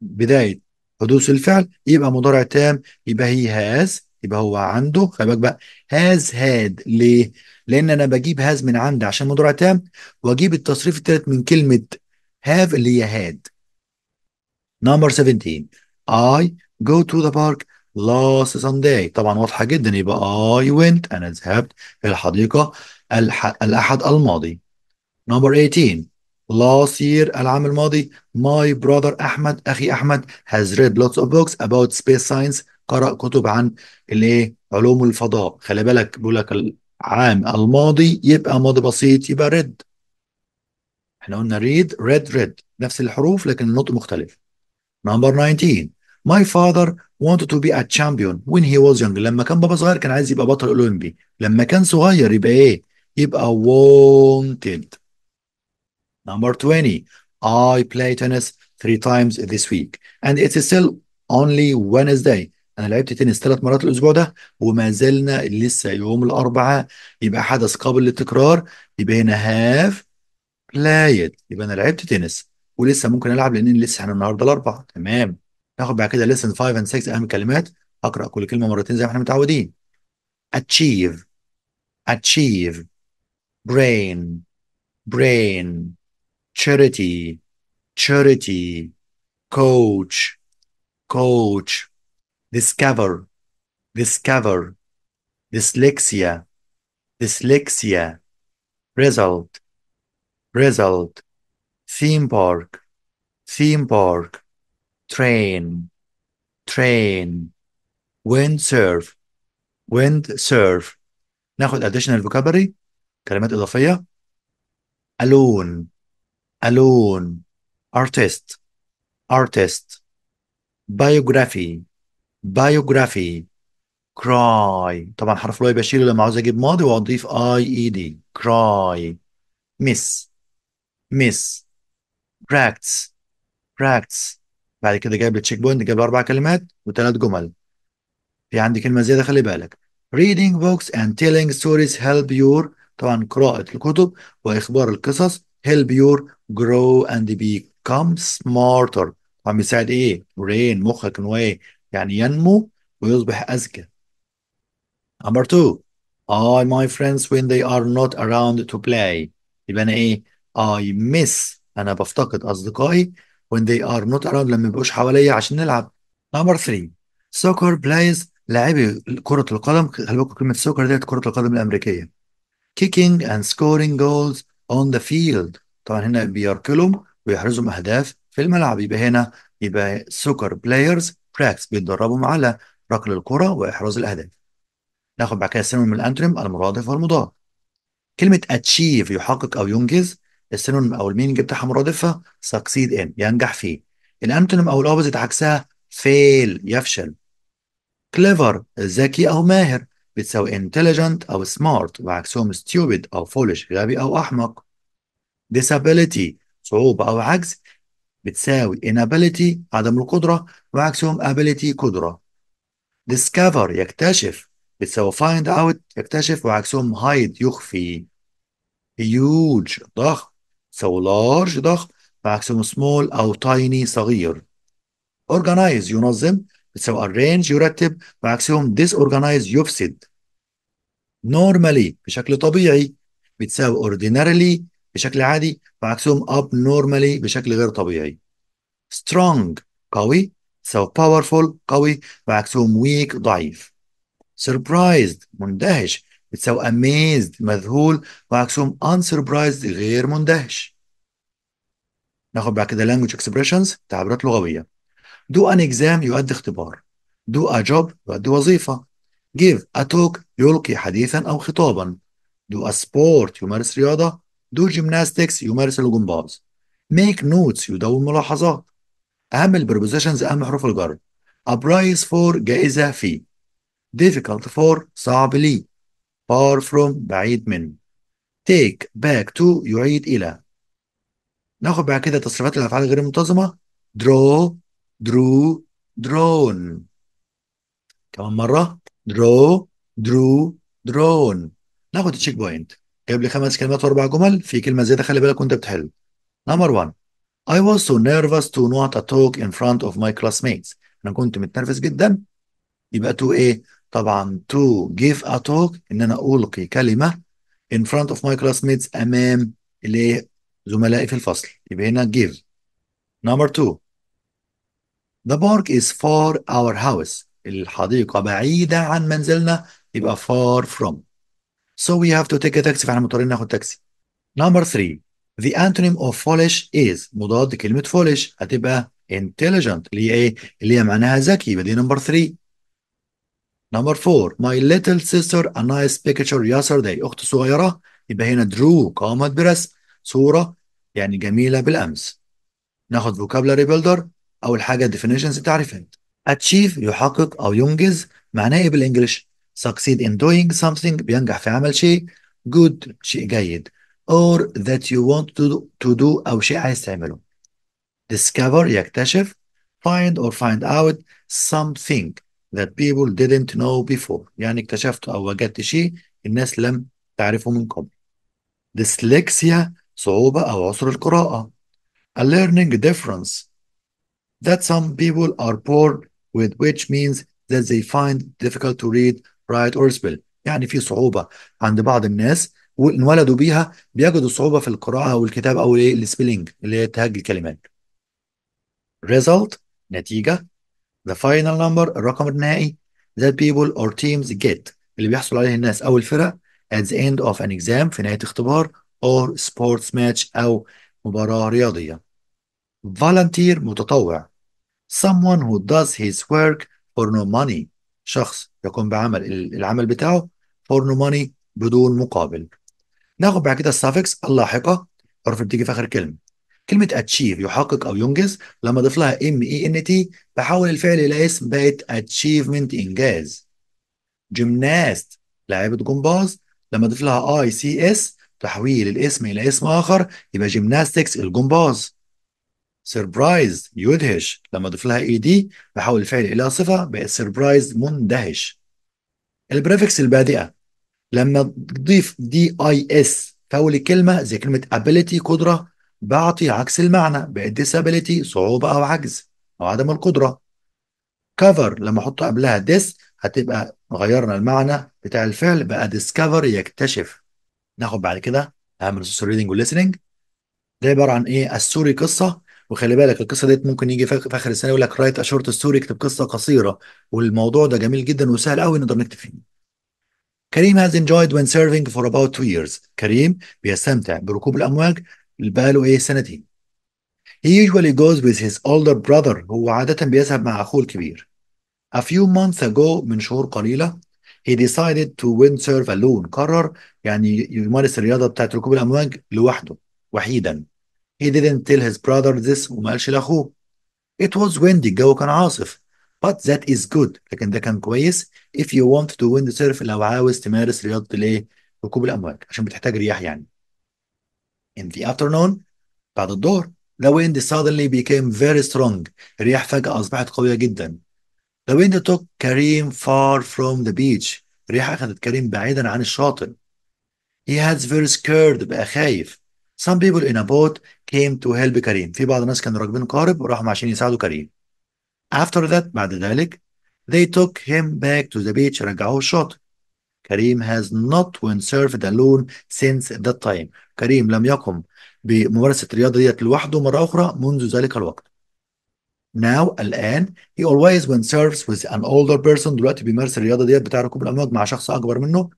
بداية حدوث الفعل يبقى مضارع تام يبقى he has يبقى هو عنده خلي بالك بقى has had ليه؟ لان انا بجيب هاز من عند عشان مضارع تام واجيب التصريف الثالث من كلمه هاف اللي هي هاد نمبر 17 اي جو تو ذا بارك last Sunday طبعا واضحه جدا يبقى I went انا ذهبت الحديقه الح... الاحد الماضي نمبر 18 last year العام الماضي my brother احمد اخي احمد has read lots of books about space science قرأ كتب عن الايه علوم الفضاء خلي بالك بيقول لك عام الماضي يبقى ماضي بسيط يبقى ريد احنا قلنا ريد ريد ريد نفس الحروف لكن النطق مختلف نمبر 19 My father wanted to be a champion when he was young لما كان بابا صغير كان عايز يبقى بطل اولمبي لما كان صغير يبقى ايه يبقى wanted نمبر 20 I play tennis three times this week and it's still only Wednesday انا لعبت تنس ثلاث مرات الاسبوع ده وما زلنا لسه يوم الاربعاء يبقى حدث قابل للتكرار يبقى هنا هاف بلايد يبقى انا لعبت تنس ولسه ممكن العب لان لسه احنا النهارده الاربعاء تمام ناخد بعد كده ليسن 5 اند 6 اهم كلمات اقرا كل كلمه مرتين زي ما احنا متعودين اتشيف اتشيف برين برين تشاريتي تشاريتي كوتش كوتش discover, discover, dyslexia, dyslexia, result, result, theme park, theme park, train, train, wind surf, wind surf. ناخذ additional vocabulary كلمات اضافيه alone alone artist artist biography بايوغرافي كراي طبعا حرف الواي بشيله لما عاوز اجيب ماضي واضيف اي اي دي كراي مس مس براكتس براكتس بعد كده جايب التشيك بوينت جايب اربع كلمات وثلاث جمل في عندي كلمه زياده خلي بالك reading books and telling stories help your طبعا قراءة الكتب وإخبار القصص help your grow and become smarter طبعا بيساعد إيه؟ brain مخك إن هو إيه؟ يعني ينمو ويصبح أذكى number two I my friends when they are not around to play يبقى أنا إيه I miss أنا بفتقد أصدقائي when they are not around لما بيبقوش حواليا عشان نلعب number three soccer plays لاعبي كرة القدم خلي بالكم كلمة سوكر ديت كرة القدم الأمريكية kicking and scoring goals on the field طبعا هنا بيركلهم ويحرزهم أهداف في الملعب يبقى هنا يبقى سوكر بلايرز تراكس بيتدربهم على ركل الكرة وإحراز الأهداف ناخد بعد كده السينونيم الأنتونيم المرادف والمضاد كلمة أتشيف يحقق أو ينجز السينونيم أو المينج بتاعها مرادفها سكسيد إن ينجح فيه الأنتونيم أو الأوبزيت عكسها فيل يفشل كليفر ذكي أو ماهر بتساوي intelligent أو smart وعكسهم stupid أو foolish غبي أو أحمق disability صعوبة أو عجز بتساوي inability عدم القدرة وعكسهم ability قدرة discover يكتشف بتساوي find out يكتشف وعكسهم hide يخفي huge ضخم بتساوي large ضخم وعكسهم small أو tiny صغير organize ينظم بتساوي arrange يرتب وعكسهم disorganize يفسد normally بشكل طبيعي بتساوي ordinarily بشكل عادي وعكسهم اب نورمالي بشكل غير طبيعي strong قوي so powerful قوي وعكسهم weak ضعيف surprised مندهش بتساوي amazed مذهول وعكسهم unsurprised غير مندهش ناخد بعد كده language expressions تعبيرات لغوية do an exam يؤدي اختبار do a job يؤدي وظيفة give a talk يلقي حديثا أو خطابا do a sport يمارس رياضة do gymnastics يمارس الجمباز make notes يدون ملاحظات أهم البروبوزيشنز أهم حروف الجر a prize for جائزة في difficult for صعب لي far from بعيد من take back to يعيد إلى ناخد بعد كده تصريفات الأفعال غير المنتظمة draw drew drawn كمان مرة draw drew drawn ناخد التشيك بوينت جايب لي خمس كلمات واربع جمل في كلمه زياده خلي بالك وانت بتحل نمبر 1 I was so nervous to not talk in front of my classmates انا كنت متنرفز جدا يبقى to ايه طبعا to give a talk ان انا القي كلمه in front of my classmates امام اللي زملائي في الفصل يبقى هنا give نمبر 2 The park is far our house الحديقه بعيده عن منزلنا يبقى far from So we have to take a taxi فاحنا مضطرين ناخد تاكسي. Number three, The antonym of foolish is مضاد كلمة foolish هتبقى intelligent اللي هي ايه؟ اللي هي معناها ذكي يبقى دي نمبر 3. نمبر 4 My little sister a nice picture yesterday أخت صغيرة يبقى هنا drew قامت برسم صورة يعني جميلة بالأمس. ناخد vocabulary builder أول حاجة definitions تعريفات. achieve يحقق أو ينجز معناه إيه بالإنجلش؟ succeed in doing something بينجح في عمل شيء good شيء جيد or that you want to do, to do أو شيء عايز تعمله discover يكتشف find or find out something that people didn't know before يعني اكتشفت أو وجدت شيء الناس لم تعرفه من قبل dyslexia صعوبة أو عسر القراءة a learning difference that some people are poor with which means that they find difficult to read right or spell يعني في صعوبة عند بعض الناس وانولدوا بيها بيجدوا صعوبة في القراءة أو الكتابة أو السبيلينج اللي هي تهج الكلمات result نتيجة the final number الرقم النهائي that people or teams get اللي بيحصل عليه الناس أو الفرق at the end of an exam في نهاية اختبار or sports match أو مباراة رياضية volunteer متطوع someone who does his work for no money شخص يقوم بعمل العمل بتاعه فور نو ماني بدون مقابل ناخد بعد كده السافكس اللاحقه حرف بتيجي في اخر كلمه كلمه اتشيف يحقق او ينجز لما اضيف لها ام اي ان تي بحول الفعل الى اسم بقت اتشيفمنت انجاز جيمناست لعبة جمباز لما اضيف لها اي سي اس تحويل الاسم الى اسم اخر يبقى جيمناستكس الجمباز سربرايز يدهش لما اضيف لها اي دي بحول الفعل الى صفه بقت سربرايز مندهش البريفكس البادئه لما تضيف دي اي اس فاول كلمه زي كلمه ability قدره بعطي عكس المعنى بقت disability صعوبه او عجز او عدم القدره cover لما احط قبلها this هتبقى غيرنا المعنى بتاع الفعل بقى discover يكتشف ناخد بعد كده اعمل نصوص الريدنج والليسننج ده عباره عن ايه السوري قصه وخلي بالك القصه ديت ممكن يجي في اخر السنه يقول لك رايت اشورت ستوري اكتب قصه قصيره والموضوع ده جميل جدا وسهل قوي نقدر نكتب فيه كريم has enjoyed when serving for about two years كريم بيستمتع بركوب الامواج بقاله ايه سنتين He usually goes with his older brother هو عادة بيذهب مع أخوه الكبير. A few months ago من شهور قليلة he decided to windsurf alone قرر يعني يمارس الرياضة بتاعت ركوب الأمواج لوحده وحيدا. He didn't tell his brother this وما قالش لاخوه. It was windy الجو كان عاصف. But that is good لكن ده كان كويس if you want to wind surf لو عاوز تمارس رياضة الايه؟ ركوب الأمواج عشان بتحتاج رياح يعني. In the afternoon بعد الظهر The wind suddenly became very strong الرياح فجأة أصبحت قوية جدا. The wind took Kareem far from the beach الرياح أخذت كريم بعيدا عن الشاطئ. He had very scared بقى خايف. Some people in a boat came to help Karim. في بعض الناس كانوا راكبين قارب وراحوا عشان يساعدوا كريم. After that بعد ذلك they took him back to the beach رجعوه الشاطئ. كريم has not windsurfed alone since that time. كريم لم يقم بممارسة الرياضة ديت لوحده مرة أخرى منذ ذلك الوقت. Now الآن he always windsurfs with an older person دلوقتي بيمارس الرياضة ديت بتاع ركوب الأمواج مع شخص أكبر منه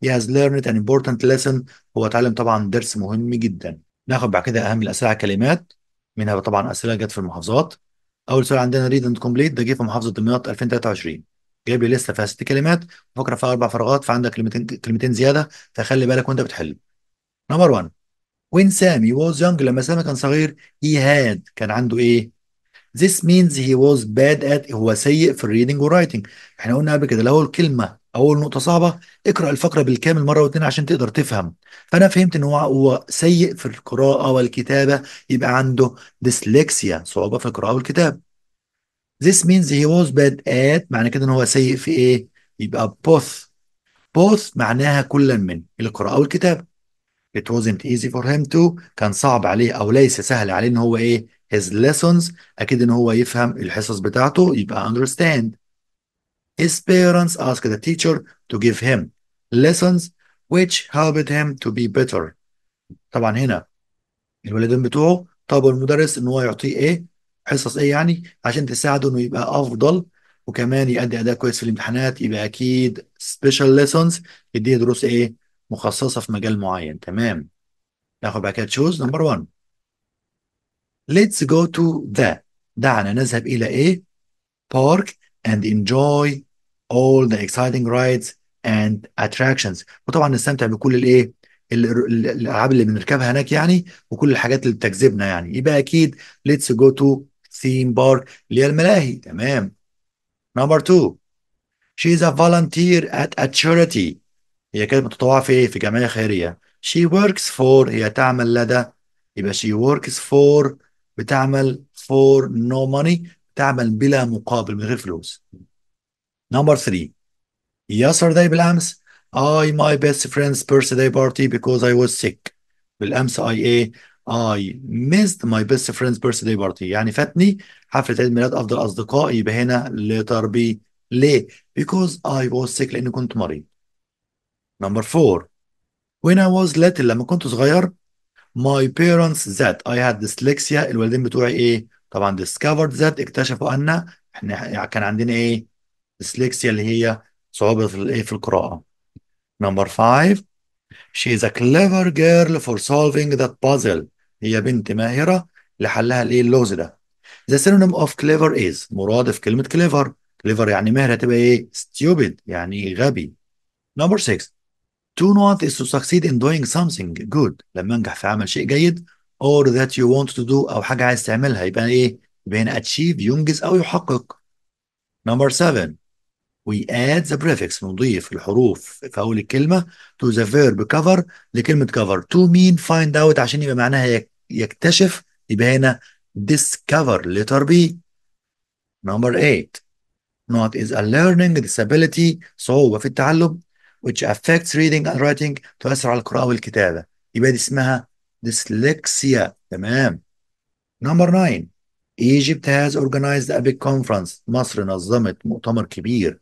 He has learned an important lesson هو اتعلم طبعا درس مهم جدا ناخد بعد كده اهم الاسئله على الكلمات منها طبعا اسئله جت في المحافظات اول سؤال عندنا ريد اند كومبليت ده جه في محافظه دمياط 2023 جايب لي لسه فيها ست كلمات فكره فيها اربع فراغات فعندك كلمتين كلمتين زياده فخلي بالك وانت بتحل نمبر 1 وين سامي was young لما سامي كان صغير he had كان عنده ايه this means he was bad at هو سيء في الريدنج والرايتنج احنا قلنا قبل كده لو الكلمه اول نقطه صعبه اقرا الفقره بالكامل مره واتنين عشان تقدر تفهم فانا فهمت ان هو هو سيء في القراءه والكتابه يبقى عنده ديسلكسيا صعوبه في القراءه والكتابه This means he was bad at معنى كده ان هو سيء في ايه؟ يبقى both both معناها كلا من القراءة والكتابة It wasn't easy for him to كان صعب عليه او ليس سهل عليه ان هو ايه؟ his lessons اكيد ان هو يفهم الحصص بتاعته يبقى understand His parents asked the teacher to give him lessons which helped him to be better. طبعا هنا الوالدين بتوعه طلبوا المدرس ان هو يعطيه ايه؟ حصص ايه يعني؟ عشان تساعده انه يبقى افضل وكمان يؤدي اداء كويس في الامتحانات يبقى اكيد سبيشال ليسونز يديه دروس ايه؟ مخصصه في مجال معين تمام. ناخد بعد كده تشوز نمبر 1 Let's go to the دعنا نذهب إلى إيه؟ Park and enjoy all the exciting rides and attractions وطبعا نستمتع بكل الايه الالعاب اللي بنركبها هناك يعني وكل الحاجات اللي بتجذبنا يعني يبقى اكيد ليتس جو تو ثيم بارك اللي هي الملاهي تمام نمبر 2 she is a volunteer at a charity هي كانت متطوعه في ايه في جمعيه خيريه she works for هي تعمل لدى يبقى she works for بتعمل for no money بتعمل بلا مقابل من غير فلوس نمبر 3 yesterday بالامس I my best friend's birthday party because I was sick بالامس I a I missed my best friend's birthday party يعني فاتني حفلة عيد ميلاد أفضل أصدقائي يبقى هنا لتربية ليه؟ because I was sick لأني كنت مريض. Number four, when I was little لما كنت صغير my parents that I had dyslexia الوالدين بتوعي إيه؟ طبعا discovered that اكتشفوا أن إحنا كان عندنا إيه؟ ديسليكسيا اللي هي صعوبة في الإيه في القراءة. نمبر 5 She is a clever girl for solving that puzzle. هي بنت ماهرة لحلها الإيه اللغز ده. The synonym of clever is مرادف كلمة clever. clever يعني ماهرة تبقى إيه؟ ستيوبيد يعني غبي. نمبر 6 To not is to succeed in doing something good. لما أنجح في عمل شيء جيد or that you want to do أو حاجة عايز تعملها يبقى إيه؟ يبقى اتشيف ينجز أو يحقق. نمبر 7 we add the prefix نضيف الحروف في أول الكلمة to the verb cover لكلمة cover to mean find out عشان يبقى معناها يكتشف يبقى هنا discover letter B number 8 not is a learning disability صعوبة في التعلم which affects reading and writing تؤثر على القراءة والكتابة يبقى دي اسمها dyslexia تمام number 9 Egypt has organized a big conference مصر نظمت مؤتمر كبير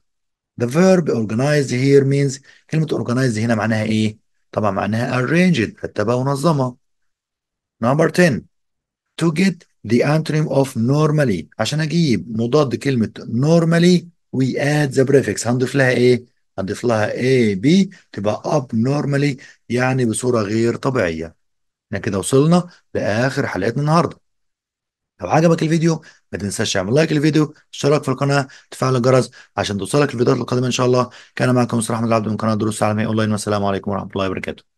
The verb organized here means كلمة organized هنا معناها إيه؟ طبعا معناها arranged مرتبة ونظمة. Number 10 to get the antonym of normally عشان أجيب مضاد كلمة normally we add the prefix هنضيف لها إيه؟ هنضيف لها A B تبقى abnormally يعني بصورة غير طبيعية. احنا كده وصلنا لآخر حلقتنا النهارده. لو عجبك الفيديو ما تنساش تعمل لايك للفيديو اشتراك في القناه تفعل الجرس عشان توصلك الفيديوهات القادمه ان شاء الله كان معكم مصطفى احمد العبد من قناه دروس عالميه اونلاين والسلام عليكم ورحمه الله وبركاته